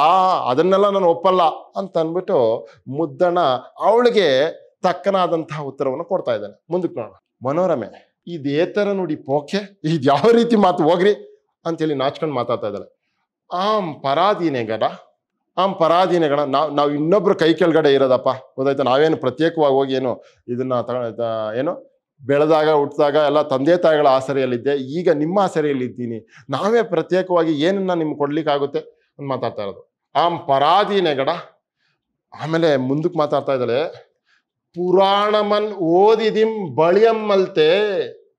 ಆ ಅದನ್ನೆಲ್ಲ ನಾನು ಒಪ್ಪಲ್ಲ ಅಂತ ಅಂದ್ಬಿಟ್ಟು ಮುದ್ದಣ ಅವಳಿಗೆ ತಕ್ಕನಾದಂತಹ ಉತ್ತರವನ್ನು ಕೊಡ್ತಾ ಇದ್ದಾನೆ ಮುಂದಕ್ಕೆ ನೋಡೋಣ ಮನೋರಮೆ ಇದೇತರ ನೋಡಿ ಪೋಕೆ ಇದು ಯಾವ ರೀತಿ ಮಾತು ಹೋಗ್ರಿ ಅಂತೇಳಿ ನಾಚ್ಕೊಂಡು ಮಾತಾಡ್ತಾ ಇದ್ದಾಳೆ ಆಂ ಪರಾಧೀನೆಗಡ ಆಂ ಪರಾಧೀನೆಗಳ ನಾವು ನಾವು ಇನ್ನೊಬ್ರು ಕೈ ಕೆಳಗಡೆ ಇರೋದಪ್ಪ ಗೊತ್ತಾಯ್ತಾ ನಾವೇನು ಪ್ರತ್ಯೇಕವಾಗಿ ಹೋಗಿ ಏನು ಇದನ್ನ ಏನು ಬೆಳೆದಾಗ ಹುಟ್ಟಿದಾಗ ಎಲ್ಲ ತಂದೆ ತಾಯಿಗಳ ಆಸರೆಯಲ್ಲಿದ್ದೆ ಈಗ ನಿಮ್ಮ ಆಸರೆಯಲ್ಲಿದ್ದೀನಿ ನಾವೇ ಪ್ರತ್ಯೇಕವಾಗಿ ಏನನ್ನ ನಿಮ್ಗೆ ಕೊಡ್ಲಿಕ್ಕಾಗುತ್ತೆ ಮಾತಾಡ್ತಾ ಇರೋದು ಆ ನೆಗಡ ಆಮೇಲೆ ಮುಂದಕ್ಕೆ ಮಾತಾಡ್ತಾ ಇದ್ದಾಳೆ ಪುರಾಣಮನ್ ಓದಿದಿಂ ಬಳಿಯಮ್ಮಲ್ತೆ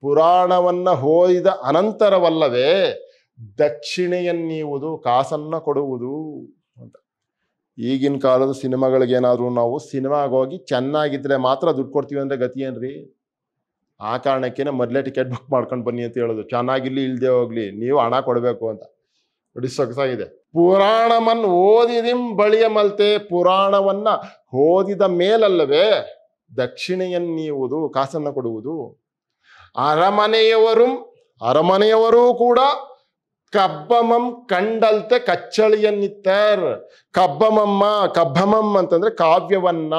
ಪುರಾಣವನ್ನ ಓದಿದ ಅನಂತರವಲ್ಲವೇ ದಕ್ಷಿಣೆಯನ್ನೀವುದು ಕಾಸನ್ನ ಕೊಡುವುದು ಅಂತ ಈಗಿನ ಕಾಲದ ಸಿನಿಮಾಗಳಿಗೇನಾದರೂ ನಾವು ಸಿನಿಮಾಗೆ ಹೋಗಿ ಚೆನ್ನಾಗಿದ್ರೆ ಮಾತ್ರ ದುಡ್ಡು ಕೊಡ್ತೀವಿ ಅಂದರೆ ಗತಿ ಏನ್ರಿ ಆ ಕಾರಣಕ್ಕೇನೆ ಮೊದಲೇ ಟಿಕೆಟ್ ಬುಕ್ ಮಾಡ್ಕೊಂಡು ಬನ್ನಿ ಅಂತ ಹೇಳೋದು ಚೆನ್ನಾಗಿರ್ಲಿ ಇಲ್ಲದೆ ಹೋಗ್ಲಿ ನೀವು ಹಣ ಕೊಡಬೇಕು ಅಂತ ನೋಡಿ ಸೊಗಸಾಗಿದೆ ಓದಿದಿಂ ಬಳಿಯ ಮಲ್ತೆ ಪುರಾಣವನ್ನ ಓದಿದ ಮೇಲಲ್ಲವೇ ದಕ್ಷಿಣೆಯನ್ನೀವುದು ಕಾಸನ್ನ ಕೊಡುವುದು ಅರಮನೆಯವರುಂ ಅರಮನೆಯವರೂ ಕೂಡ ಕಬ್ಬಮಂ ಕಂಡಲ್ತೆ ಕಚ್ಚಳಿಯನ್ನಿತ್ತರ್ ಕಬ್ಬಮಮ್ಮ ಕಬ್ಬಮಂ ಅಂತಂದ್ರೆ ಕಾವ್ಯವನ್ನ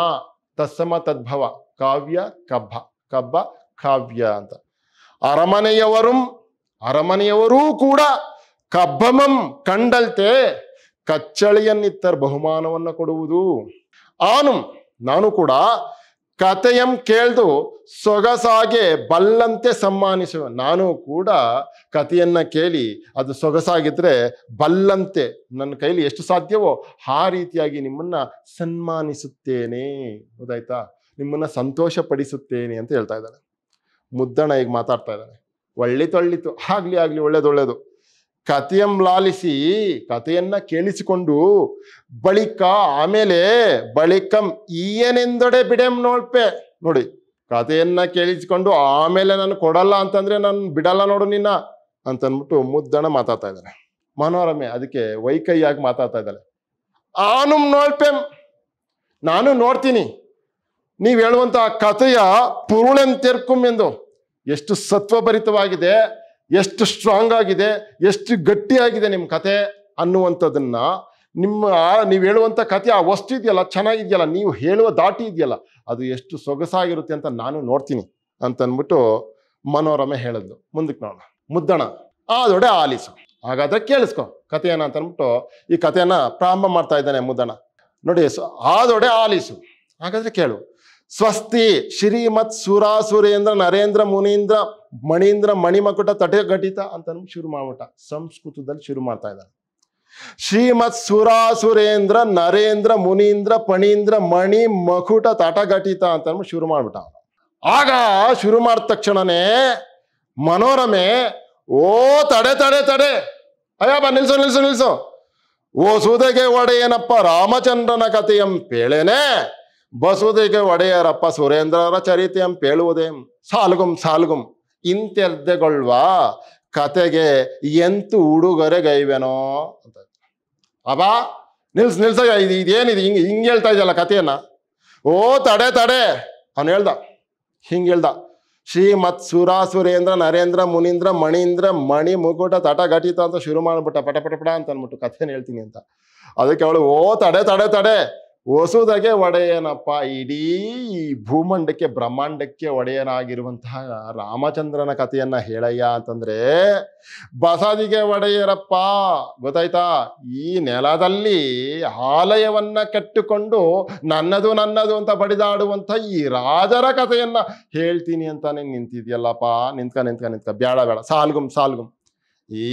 ತಸ್ಸಮ ತದ್ಭವ ಕಾವ್ಯ ಕಬ್ಬ ಕಬ್ಬ ಕಾವ್ಯ ಅಂತ ಅರಮನೆಯವರುಂ ಅರಮನೆಯವರೂ ಕೂಡ ಕಬ್ಬಮಂ ಕಂಡಲ್ತೆ ಕಚ್ಚಳಿಯನ್ನಿತ್ತರ ಬಹುಮಾನವನ್ನ ಕೊಡುವುದು ಆನು ನಾನು ಕೂಡ ಕಥೆಯಂ ಕೇಳ್ದು ಸೊಗಸಾಗೆ ಬಲ್ಲಂತೆ ಸನ್ಮಾನಿಸು ನಾನು ಕೂಡ ಕಥೆಯನ್ನ ಕೇಳಿ ಅದು ಸೊಗಸಾಗಿದ್ರೆ ಬಲ್ಲಂತೆ ನನ್ನ ಕೈಲಿ ಎಷ್ಟು ಸಾಧ್ಯವೋ ಆ ರೀತಿಯಾಗಿ ನಿಮ್ಮನ್ನ ಸನ್ಮಾನಿಸುತ್ತೇನೆ ಹೌದಾಯ್ತಾ ನಿಮ್ಮನ್ನ ಸಂತೋಷ ಪಡಿಸುತ್ತೇನೆ ಅಂತ ಹೇಳ್ತಾ ಇದ್ದಾನೆ ಮುದ್ದಣ ಈಗ ಮಾತಾಡ್ತಾ ಇದ್ದಾನೆ ಒಳ್ಳಿತು ಒಳ್ಳಿತು ಆಗ್ಲಿ ಆಗ್ಲಿ ಒಳ್ಳೇದು ಒಳ್ಳೇದು ಲಾಲಿಸಿ ಕಥೆಯನ್ನ ಕೇಳಿಸಿಕೊಂಡು ಬಳಿಕ ಆಮೇಲೆ ಬಳಿಕಂ ಏನೆಂದಡೆ ಬಿಡೆಂ ನೋಡ್ಪೆ ನೋಡಿ ಕಥೆಯನ್ನ ಕೇಳಿಸಿಕೊಂಡು ಆಮೇಲೆ ನಾನು ಕೊಡಲ್ಲ ಅಂತಂದ್ರೆ ನಾನು ಬಿಡಲ್ಲ ನೋಡು ನಿನ್ನ ಅಂತನ್ಬಿಟ್ಟು ಮುದ್ದಣ ಮಾತಾಡ್ತಾ ಇದ್ದಾರೆ ಮನೋರಮೆ ಅದಕ್ಕೆ ವೈಕೈಯಾಗಿ ಮಾತಾಡ್ತಾ ಇದ್ದಾಳೆ ಆನು ನೋಡ್ಪೆಂ ನಾನು ನೋಡ್ತೀನಿ ನೀವು ಹೇಳುವಂತ ಕಥೆಯ ಪುರುಳೆಂ ತೆರ್ಕುಂ ಎಂದು ಎಷ್ಟು ಸತ್ವಭರಿತವಾಗಿದೆ ಎಷ್ಟು ಸ್ಟ್ರಾಂಗ್ ಆಗಿದೆ ಎಷ್ಟು ಗಟ್ಟಿಯಾಗಿದೆ ನಿಮ್ಮ ಕತೆ ಅನ್ನುವಂಥದ್ದನ್ನ ನಿಮ್ಮ ನೀವು ಹೇಳುವಂಥ ಕತೆ ಆ ವಸ್ತು ಇದೆಯಲ್ಲ ಚೆನ್ನಾಗಿದೆಯಲ್ಲ ನೀವು ಹೇಳುವ ದಾಟಿ ಇದೆಯಲ್ಲ ಅದು ಎಷ್ಟು ಸೊಗಸಾಗಿರುತ್ತೆ ಅಂತ ನಾನು ನೋಡ್ತೀನಿ ಅಂತ ಅಂದ್ಬಿಟ್ಟು ಮನೋರಮೆ ಹೇಳಿದ್ಲು ಮುಂದಕ್ಕೆ ನೋಡೋಣ ಮುದ್ದಣ ಆದೊಡೆ ಆಲಿಸು ಹಾಗಾದ್ರೆ ಕೇಳಿಸ್ಕೊ ಕಥೆಯನ್ನ ಅಂತ ಅಂದ್ಬಿಟ್ಟು ಈ ಕಥೆಯನ್ನ ಪ್ರಾರಂಭ ಮಾಡ್ತಾ ಇದ್ದಾನೆ ಮುದ್ದಣ ನೋಡಿ ಆದೊಡೆ ಆಲಿಸು ಹಾಗಾದ್ರೆ ಕೇಳು ಸ್ವಸ್ತಿ ಶ್ರೀಮತ್ ಸುರಾಸುರೇಂದ್ರ ನರೇಂದ್ರ ಮುನೀಂದ್ರ ಮಣೀಂದ್ರ ಮಣಿಮಕುಟ ತಟಘಟಿತ ಅಂತ ಶುರು ಮಾಡ್ಬಿಟ್ಟ ಸಂಸ್ಕೃತದಲ್ಲಿ ಶುರು ಮಾಡ್ತಾ ಇದ್ದಾರೆ ಶ್ರೀಮತ್ ಸುರಾಸುರೇಂದ್ರ ನರೇಂದ್ರ ಮುನೀಂದ್ರ ಪಣೀಂದ್ರ ಮಣಿ ಮಕುಟ ತಟಘಟಿತ ಅಂತ ಶುರು ಮಾಡ್ಬಿಟ್ಟ ಆಗ ಶುರು ಮಾಡಿದ ತಕ್ಷಣನೇ ಮನೋರಮೆ ಓ ತಡೆ ತಡೆ ತಡೆ ಅಯ್ಯಪ್ಪ ನಿಲ್ಸು ನಿಲ್ಸು ನಿಲ್ಸು ಓ ಸೂದೆಗೆ ಒಡೆಯೇನಪ್ಪ ರಾಮಚಂದ್ರನ ಕಥೆಯಂ ಪೇಳೆನೆ ಬಸುದಿಗೆ ಒಡೆಯರಪ್ಪ ಸುರೇಂದ್ರರ ಚರಿತೆಯಂ ಪೇಳುವುದೇಂ ಸಾಲ್ಗುಂ ಸಾಲ್ಗುಂ ಇಂತೆರ್ದೆಗೊಳ್ಳುವ ಕತೆಗೆ ಎಂತು ಗೈವೆನೋ ಅಂತ ಅಬ್ಬಾ ನಿಲ್ಸ್ ನಿಲ್ಸ ಇದು ಇದೇನಿದೆ ಹಿಂಗೆ ಹಿಂಗೆ ಹೇಳ್ತಾ ಇದೆಯಲ್ಲ ಕಥೆಯನ್ನ ಓ ತಡೆ ತಡೆ ಅವನು ಹೇಳ್ದ ಹಿಂಗೆ ಹೇಳ್ದ ಶ್ರೀಮತ್ ಸುರ ಸುರೇಂದ್ರ ನರೇಂದ್ರ ಮುನೀಂದ್ರ ಮಣೀಂದ್ರ ಮಣಿ ಮುಕುಟ ತಟ ಘಟಿತ ಅಂತ ಶುರು ಮಾಡಿಬಿಟ್ಟ ಪಟ ಪಟ ಪಟ ಅಂತ ಅಂದ್ಬಿಟ್ಟು ಕಥೆನ ಹೇಳ್ತೀನಿ ಅಂತ ಅದಕ್ಕೆ ಅವಳು ಓ ತಡೆ ತಡೆ ತಡೆ ಹೊಸುದಗೆ ಒಡೆಯನಪ್ಪ ಇಡೀ ಈ ಭೂಮಂಡಕ್ಕೆ ಬ್ರಹ್ಮಾಂಡಕ್ಕೆ ಒಡೆಯನಾಗಿರುವಂತಹ ರಾಮಚಂದ್ರನ ಕಥೆಯನ್ನ ಹೇಳಯ್ಯ ಅಂತಂದ್ರೆ ಬಸದಿಗೆ ಒಡೆಯರಪ್ಪ ಗೊತ್ತಾಯ್ತಾ ಈ ನೆಲದಲ್ಲಿ ಆಲಯವನ್ನ ಕಟ್ಟಿಕೊಂಡು ನನ್ನದು ನನ್ನದು ಅಂತ ಬಡಿದಾಡುವಂತ ಈ ರಾಜರ ಕಥೆಯನ್ನ ಹೇಳ್ತೀನಿ ಅಂತಾನೆ ನಿಂತಿದ್ಯಲ್ಲಪ್ಪ ನಿಂತ್ಕ ನಿಂತ್ಕ ನಿಂತ್ಕ ಬೇಡ ಬೇಡ ಸಾಲ್ಗುಮ್ ಸಾಲ್ಗುಮ್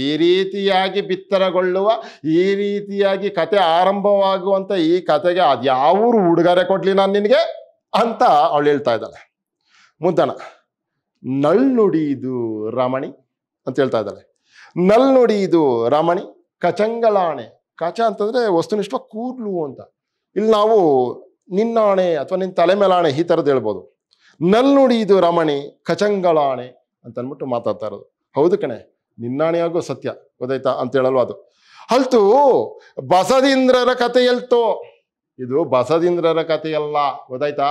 ಈ ರೀತಿಯಾಗಿ ಬಿತ್ತರಗೊಳ್ಳುವ ಈ ರೀತಿಯಾಗಿ ಕತೆ ಆರಂಭವಾಗುವಂಥ ಈ ಕತೆಗೆ ಅದು ಯಾವೂರು ಉಡುಗೊರೆ ಕೊಡಲಿ ನಾನು ನಿನಗೆ ಅಂತ ಅವಳು ಹೇಳ್ತಾ ಇದ್ದಾಳೆ ಮುದ್ದಣ ನುಡಿಯುದು ರಮಣಿ ಅಂತ ಹೇಳ್ತಾ ಇದ್ದಾಳೆ ನುಡಿಯುದು ರಮಣಿ ಕಚಂಗಳಾಣೆ ಕಚ ಅಂತಂದರೆ ವಸ್ತುನಿಷ್ಠ ಕೂರ್ಲು ಅಂತ ಇಲ್ಲಿ ನಾವು ನಿನ್ನಾಣೆ ಅಥವಾ ನಿನ್ನ ತಲೆ ಮೇಲಾಣೆ ಈ ಥರದ್ದು ಹೇಳ್ಬೋದು ನುಡಿಯುದು ರಮಣಿ ಕಚಂಗಳಾಣೆ ಅಂತ ಅಂದ್ಬಿಟ್ಟು ಮಾತಾಡ್ತಾ ಇರೋದು ಹೌದು ಕಣೆ ನಿನ್ನಾಣಿಯಾಗೋ ಸತ್ಯ ಗೊತ್ತಾಯ್ತಾ ಅಂತ ಅದು ಅಲ್ತು ಕಥೆ ಕಥೆಯಲ್ತೋ ಇದು ಬಸದೀಂದ್ರರ ಕಥೆಯಲ್ಲ ಗೊತ್ತಾಯ್ತಾ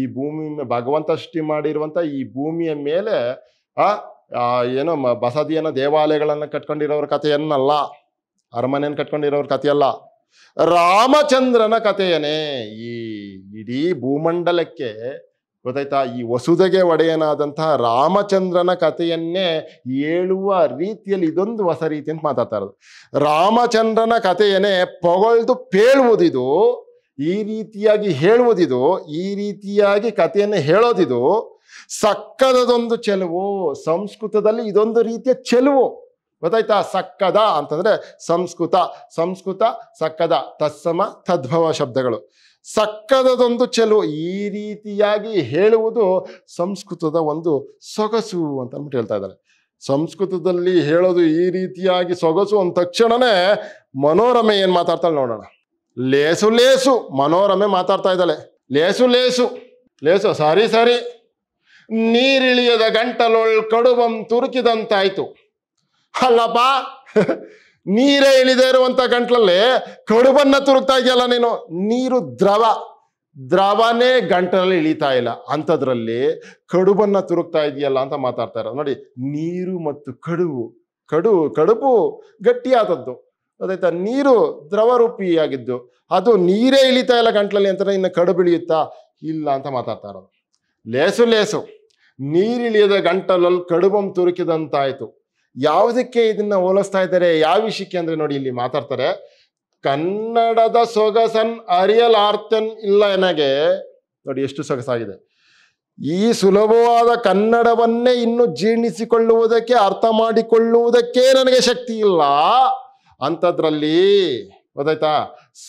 ಈ ಭೂಮಿ ಭಗವಂತ ಸೃಷ್ಟಿ ಮಾಡಿರುವಂಥ ಈ ಭೂಮಿಯ ಮೇಲೆ ಆ ಏನೋ ಬಸದಿಯನ್ನ ದೇವಾಲಯಗಳನ್ನು ಕಟ್ಕೊಂಡಿರೋರ ಕಥೆಯನ್ನಲ್ಲ ಅರಮನೆಯನ್ನು ಕಟ್ಕೊಂಡಿರೋರ ಕಥೆಯಲ್ಲ ರಾಮಚಂದ್ರನ ಕಥೆಯನೇ ಈ ಇಡೀ ಭೂಮಂಡಲಕ್ಕೆ ಗೊತ್ತಾಯ್ತಾ ಈ ವಸುದೆಗೆ ಒಡೆಯನಾದಂತಹ ರಾಮಚಂದ್ರನ ಕಥೆಯನ್ನೇ ಹೇಳುವ ರೀತಿಯಲ್ಲಿ ಇದೊಂದು ಹೊಸ ರೀತಿ ಅಂತ ಮಾತಾಡ್ತಾ ಇರೋದು ರಾಮಚಂದ್ರನ ಕಥೆಯನ್ನೇ ಪೊಗಳ್ದು ಪೇಳುವುದಿದು ಈ ರೀತಿಯಾಗಿ ಹೇಳುವುದಿದು ಈ ರೀತಿಯಾಗಿ ಕಥೆಯನ್ನು ಹೇಳೋದಿದು ಸಕ್ಕದದೊಂದು ಚೆಲುವು ಸಂಸ್ಕೃತದಲ್ಲಿ ಇದೊಂದು ರೀತಿಯ ಚೆಲುವು ಗೊತ್ತಾಯ್ತಾ ಸಕ್ಕದ ಅಂತಂದರೆ ಸಂಸ್ಕೃತ ಸಂಸ್ಕೃತ ಸಕ್ಕದ ತತ್ಸಮ ತದ್ಭವ ಶಬ್ದಗಳು ಸಕ್ಕದದೊಂದು ಚೆಲುವ ಈ ರೀತಿಯಾಗಿ ಹೇಳುವುದು ಸಂಸ್ಕೃತದ ಒಂದು ಸೊಗಸು ಅಂತ ಅಂದ್ಬಿಟ್ಟು ಹೇಳ್ತಾ ಇದ್ದಾರೆ ಸಂಸ್ಕೃತದಲ್ಲಿ ಹೇಳೋದು ಈ ರೀತಿಯಾಗಿ ಸೊಗಸು ಅಂದ ತಕ್ಷಣನೇ ಮನೋರಮೆ ಏನು ಮಾತಾಡ್ತಾಳೆ ನೋಡೋಣ ಲೇಸು ಲೇಸು ಮನೋರಮೆ ಮಾತಾಡ್ತಾ ಇದ್ದಾಳೆ ಲೇಸು ಲೇಸು ಲೇಸು ಸಾರಿ ಸಾರಿ ನೀರಿಳಿಯದ ಗಂಟಲೊಳ್ ಕಡುಬಂ ತುರುಕಿದಂತಾಯ್ತು ಅಲ್ಲಪ್ಪ ನೀರೇ ಇಳಿದೇ ಇರುವಂತ ಗಂಟ್ಲಲ್ಲಿ ಕಡುಬನ್ನ ತುರುಕ್ತಾ ಇದೆಯಲ್ಲ ನೀನು ನೀರು ದ್ರವ ದ್ರವನೇ ಗಂಟಲಲ್ಲಿ ಇಳಿತಾ ಇಲ್ಲ ಅಂಥದ್ರಲ್ಲಿ ಕಡುಬನ್ನ ತುರುಕ್ತಾ ಇದೆಯಲ್ಲ ಅಂತ ಮಾತಾಡ್ತಾ ಇರೋದು ನೋಡಿ ನೀರು ಮತ್ತು ಕಡುಬು ಕಡು ಕಡುಬು ಗಟ್ಟಿಯಾದದ್ದು ಅದಾಯ್ತಾ ನೀರು ರೂಪಿಯಾಗಿದ್ದು ಅದು ನೀರೇ ಇಳಿತಾ ಇಲ್ಲ ಗಂಟ್ಲಲ್ಲಿ ಅಂತಾನೆ ಇನ್ನು ಕಡುಬು ಇಳಿಯುತ್ತಾ ಇಲ್ಲ ಅಂತ ಮಾತಾಡ್ತಾ ಇರೋದು ಲೇಸು ಲೇಸು ನೀರಿಳಿಯದ ಗಂಟಲಲ್ಲಿ ಕಡುಬಂ ತುರುಕಿದಂತಾಯಿತು ಯಾವುದಕ್ಕೆ ಇದನ್ನ ಹೋಲಿಸ್ತಾ ಇದ್ದಾರೆ ಯಾವ ವಿಷಯಕ್ಕೆ ಅಂದ್ರೆ ನೋಡಿ ಇಲ್ಲಿ ಮಾತಾಡ್ತಾರೆ ಕನ್ನಡದ ಸೊಗಸನ್ ಅರಿಯಲ್ ಆರ್ತನ್ ಇಲ್ಲ ನನಗೆ ನೋಡಿ ಎಷ್ಟು ಸೊಗಸಾಗಿದೆ ಈ ಸುಲಭವಾದ ಕನ್ನಡವನ್ನೇ ಇನ್ನು ಜೀರ್ಣಿಸಿಕೊಳ್ಳುವುದಕ್ಕೆ ಅರ್ಥ ಮಾಡಿಕೊಳ್ಳುವುದಕ್ಕೆ ನನಗೆ ಶಕ್ತಿ ಇಲ್ಲ ಅಂಥದ್ರಲ್ಲಿ ಗೊತ್ತಾಯ್ತಾ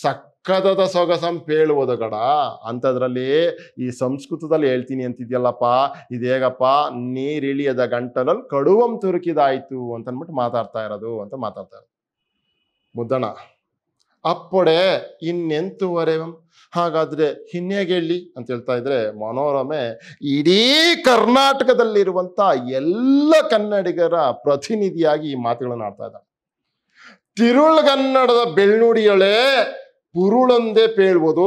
ಸಕ್ ಕದದ ಸೊಗಸಂ ಗಡ ಅಂಥದ್ರಲ್ಲಿ ಈ ಸಂಸ್ಕೃತದಲ್ಲಿ ಹೇಳ್ತೀನಿ ಅಂತಿದ್ಯಲ್ಲಪ್ಪ ಇದೇಗಪ್ಪ ನೀರಿಳಿಯದ ಗಂಟಲಲ್ಲಿ ಕಡುವಂ ತುರುಕಿದಾಯಿತು ಅಂತನ್ಬಿಟ್ಟು ಮಾತಾಡ್ತಾ ಇರೋದು ಅಂತ ಮಾತಾಡ್ತಾ ಇರೋದು ಮುದ್ದಣ ಅಪ್ಪೊಡೆ ಇನ್ನೆಂತುವರೆವಂ ಹಾಗಾದ್ರೆ ಹಿನ್ನೆಗೆಳ್ಳಿ ಅಂತ ಹೇಳ್ತಾ ಇದ್ರೆ ಮನೋರಮೆ ಇಡೀ ಕರ್ನಾಟಕದಲ್ಲಿರುವಂತ ಎಲ್ಲ ಕನ್ನಡಿಗರ ಪ್ರತಿನಿಧಿಯಾಗಿ ಈ ಮಾತುಗಳನ್ನು ಆಡ್ತಾ ಇದ್ದಾರೆ ತಿರುಳ್ಗನ್ನಡದ ಬೆಳ್ನುಡಿಯೊಳೆ ಪುರುಳೊಂದೇ ಪೇಳ್ಬೋದು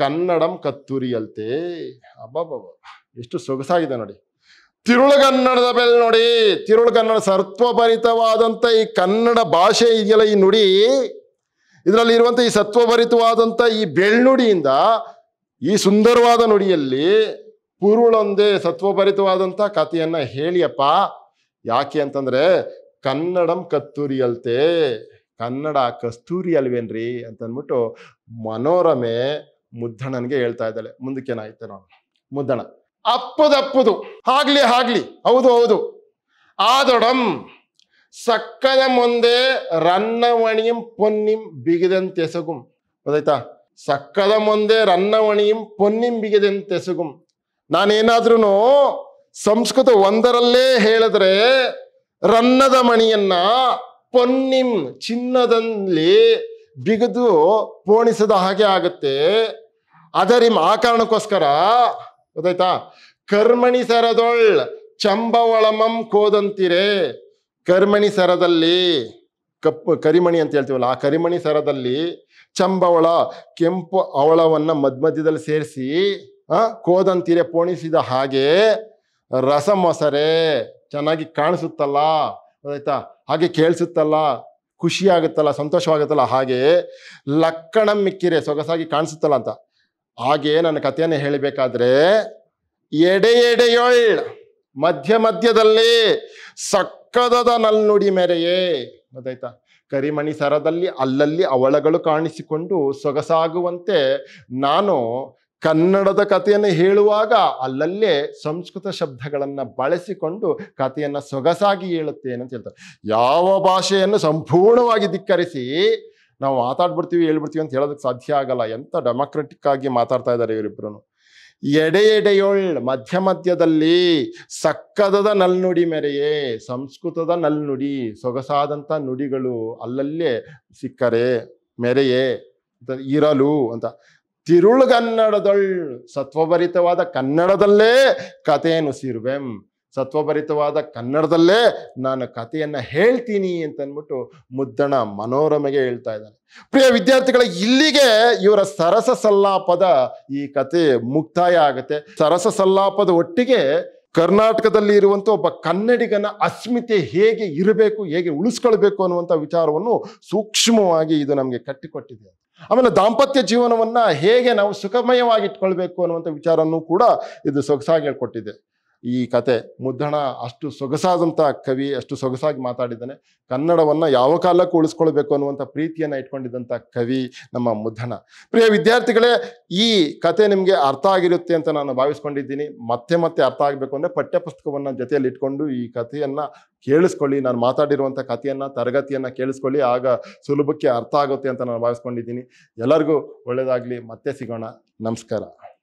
ಕನ್ನಡಂ ಕತ್ತುರಿಯಲ್ತೆ ಅಬ್ಬಬ್ಬ ಎಷ್ಟು ಸೊಗಸಾಗಿದೆ ನೋಡಿ ತಿರುಳು ಕನ್ನಡದ ಬೆಳ್ ನೋಡಿ ತಿರುಳು ಕನ್ನಡ ಸತ್ವಭರಿತವಾದಂಥ ಈ ಕನ್ನಡ ಭಾಷೆ ಇದೆಯಲ್ಲ ಈ ನುಡಿ ಇದರಲ್ಲಿ ಇರುವಂತ ಈ ಸತ್ವಭರಿತವಾದಂಥ ಈ ಬೆಳ್ನುಡಿಯಿಂದ ಈ ಸುಂದರವಾದ ನುಡಿಯಲ್ಲಿ ಪುರುಳೊಂದೇ ಸತ್ವಭರಿತವಾದಂಥ ಕಥೆಯನ್ನ ಹೇಳಿಯಪ್ಪ ಯಾಕೆ ಅಂತಂದರೆ ಕನ್ನಡಂ ಕತ್ತುರಿಯಲ್ತೆ ಕನ್ನಡ ಕಸ್ತೂರಿ ಅಲ್ವೇನ್ರಿ ಅಂತಂದ್ಬಿಟ್ಟು ಮನೋರಮೆ ಮುದ್ದಣ್ಣನಿಗೆ ಹೇಳ್ತಾ ಇದ್ದಾಳೆ ಮುಂದಕ್ಕೇನಾಯ್ತು ನೋಡೋಣ ಮುದ್ದಣ ಅಪ್ಪದಪ್ಪದು ಆಗ್ಲಿ ಆಗ್ಲಿ ಹೌದು ಹೌದು ಆದೊಡಂ ಸಕ್ಕದ ಮುಂದೆ ರನ್ನವಣಿಯಂ ಪೊನ್ನಿಂ ಬಿಗಿದಂತೆಸಗುಂ ಗೊತ್ತಾಯ್ತಾ ಸಕ್ಕದ ಮುಂದೆ ರನ್ನವಣಿಯಂ ಪೊನ್ನಿಂ ಬಿಗಿದಂತೆಸಗುಂ ನಾನೇನಾದ್ರೂ ಸಂಸ್ಕೃತ ಒಂದರಲ್ಲೇ ಹೇಳಿದ್ರೆ ರನ್ನದ ಮಣಿಯನ್ನ ಪೊನ್ನಿಂ ಚಿನ್ನದಲ್ಲಿ ಬಿಗಿದು ಪೋಣಿಸದ ಹಾಗೆ ಆಗುತ್ತೆ ಅದರಿಮ್ ಆ ಕಾರಣಕ್ಕೋಸ್ಕರ ಗೊತ್ತಾಯ್ತಾ ಕರ್ಮಣಿ ಸರದೊಳ್ ಚಂಬವಳಮಂ ಕೋದಂತಿರೆ ಕರ್ಮಣಿ ಸರದಲ್ಲಿ ಕಪ್ಪು ಕರಿಮಣಿ ಅಂತ ಹೇಳ್ತೀವಲ್ಲ ಆ ಕರಿಮಣಿ ಸರದಲ್ಲಿ ಚಂಬವಳ ಕೆಂಪು ಅವಳವನ್ನು ಮಧ್ಯದಲ್ಲಿ ಸೇರಿಸಿ ಕೋದಂತಿರೆ ಪೋಣಿಸಿದ ಹಾಗೆ ರಸ ಮೊಸರೆ ಚೆನ್ನಾಗಿ ಕಾಣಿಸುತ್ತಲ್ಲ ಗೊತ್ತಾಯ್ತಾ ಹಾಗೆ ಕೇಳಿಸುತ್ತಲ್ಲ ಖುಷಿ ಆಗುತ್ತಲ್ಲ ಸಂತೋಷವಾಗುತ್ತಲ್ಲ ಹಾಗೆಯೇ ಲಕ್ಕಣ ಮಿಕ್ಕಿರೆ ಸೊಗಸಾಗಿ ಕಾಣಿಸುತ್ತಲ್ಲ ಅಂತ ಹಾಗೆ ನನ್ನ ಕಥೆಯನ್ನು ಹೇಳಬೇಕಾದ್ರೆ ಎಡೆ ಎಡೆಯೊಳ್ ಮಧ್ಯ ಮಧ್ಯದಲ್ಲಿ ಸಕ್ಕದದ ನಲ್ನುಡಿ ಮೇರೆಯೇ ಗೊತ್ತಾಯ್ತಾ ಕರಿಮಣಿ ಸರದಲ್ಲಿ ಅಲ್ಲಲ್ಲಿ ಅವಳಗಳು ಕಾಣಿಸಿಕೊಂಡು ಸೊಗಸಾಗುವಂತೆ ನಾನು ಕನ್ನಡದ ಕಥೆಯನ್ನು ಹೇಳುವಾಗ ಅಲ್ಲಲ್ಲೇ ಸಂಸ್ಕೃತ ಶಬ್ದಗಳನ್ನು ಬಳಸಿಕೊಂಡು ಕಥೆಯನ್ನು ಸೊಗಸಾಗಿ ಹೇಳುತ್ತೇನೆ ಅಂತ ಹೇಳ್ತಾರೆ ಯಾವ ಭಾಷೆಯನ್ನು ಸಂಪೂರ್ಣವಾಗಿ ಧಿಕ್ಕರಿಸಿ ನಾವು ಮಾತಾಡ್ಬಿಡ್ತೀವಿ ಹೇಳ್ಬಿಡ್ತೀವಿ ಅಂತ ಹೇಳೋದಕ್ಕೆ ಸಾಧ್ಯ ಆಗಲ್ಲ ಎಂತ ಡೆಮಾಕ್ರೆಟಿಕ್ ಆಗಿ ಮಾತಾಡ್ತಾ ಇದ್ದಾರೆ ಇವರಿಬ್ಬರು ಎಡೆ ಎಡೆಯೊಳ್ ಮಧ್ಯ ಮಧ್ಯದಲ್ಲಿ ಸಕ್ಕದದ ನಲ್ನುಡಿ ಮೆರೆಯೇ ಸಂಸ್ಕೃತದ ನಲ್ನುಡಿ ಸೊಗಸಾದಂಥ ನುಡಿಗಳು ಅಲ್ಲಲ್ಲೇ ಸಿಕ್ಕರೆ ಮೆರೆಯೇ ಇರಲು ಅಂತ ತಿರುಳುಗನ್ನಡದಳ್ ಸತ್ವಭರಿತವಾದ ಕನ್ನಡದಲ್ಲೇ ಕಥೆಯನ್ನು ಸಿರುವೆಂ ಸತ್ವಭರಿತವಾದ ಕನ್ನಡದಲ್ಲೇ ನಾನು ಕಥೆಯನ್ನು ಹೇಳ್ತೀನಿ ಅಂತ ಅಂದ್ಬಿಟ್ಟು ಮುದ್ದಣ ಮನೋರಮೆಗೆ ಹೇಳ್ತಾ ಇದ್ದಾನೆ ಪ್ರಿಯ ವಿದ್ಯಾರ್ಥಿಗಳ ಇಲ್ಲಿಗೆ ಇವರ ಸರಸ ಸಲ್ಲಾಪದ ಈ ಕತೆ ಮುಕ್ತಾಯ ಆಗುತ್ತೆ ಸರಸ ಸಲ್ಲಾಪದ ಒಟ್ಟಿಗೆ ಕರ್ನಾಟಕದಲ್ಲಿ ಇರುವಂಥ ಒಬ್ಬ ಕನ್ನಡಿಗನ ಅಸ್ಮಿತೆ ಹೇಗೆ ಇರಬೇಕು ಹೇಗೆ ಉಳಿಸ್ಕೊಳ್ಬೇಕು ಅನ್ನುವಂಥ ವಿಚಾರವನ್ನು ಸೂಕ್ಷ್ಮವಾಗಿ ಇದು ನಮಗೆ ಕಟ್ಟಿಕೊಟ್ಟಿದೆ ಆಮೇಲೆ ದಾಂಪತ್ಯ ಜೀವನವನ್ನ ಹೇಗೆ ನಾವು ಸುಖಮಯವಾಗಿ ಇಟ್ಕೊಳ್ಬೇಕು ಅನ್ನುವಂಥ ವಿಚಾರನೂ ಕೂಡ ಇದು ಸೊಗಸಾಗಿ ಹೇಳ್ಕೊಟ್ಟಿದೆ ಈ ಕತೆ ಮುದ್ದಣ ಅಷ್ಟು ಸೊಗಸಾದಂಥ ಕವಿ ಅಷ್ಟು ಸೊಗಸಾಗಿ ಮಾತಾಡಿದ್ದಾನೆ ಕನ್ನಡವನ್ನು ಯಾವ ಕಾಲಕ್ಕೂ ಉಳಿಸ್ಕೊಳ್ಬೇಕು ಅನ್ನುವಂಥ ಪ್ರೀತಿಯನ್ನು ಇಟ್ಕೊಂಡಿದ್ದಂಥ ಕವಿ ನಮ್ಮ ಮುದ್ದಣ ಪ್ರಿಯ ವಿದ್ಯಾರ್ಥಿಗಳೇ ಈ ಕತೆ ನಿಮಗೆ ಅರ್ಥ ಆಗಿರುತ್ತೆ ಅಂತ ನಾನು ಭಾವಿಸ್ಕೊಂಡಿದ್ದೀನಿ ಮತ್ತೆ ಮತ್ತೆ ಅರ್ಥ ಆಗಬೇಕು ಅಂದರೆ ಪಠ್ಯಪುಸ್ತಕವನ್ನು ಜೊತೆಯಲ್ಲಿ ಇಟ್ಕೊಂಡು ಈ ಕಥೆಯನ್ನು ಕೇಳಿಸ್ಕೊಳ್ಳಿ ನಾನು ಮಾತಾಡಿರುವಂಥ ಕಥೆಯನ್ನು ತರಗತಿಯನ್ನು ಕೇಳಿಸ್ಕೊಳ್ಳಿ ಆಗ ಸುಲಭಕ್ಕೆ ಅರ್ಥ ಆಗುತ್ತೆ ಅಂತ ನಾನು ಭಾವಿಸ್ಕೊಂಡಿದ್ದೀನಿ ಎಲ್ಲರಿಗೂ ಒಳ್ಳೆಯದಾಗಲಿ ಮತ್ತೆ ಸಿಗೋಣ ನಮಸ್ಕಾರ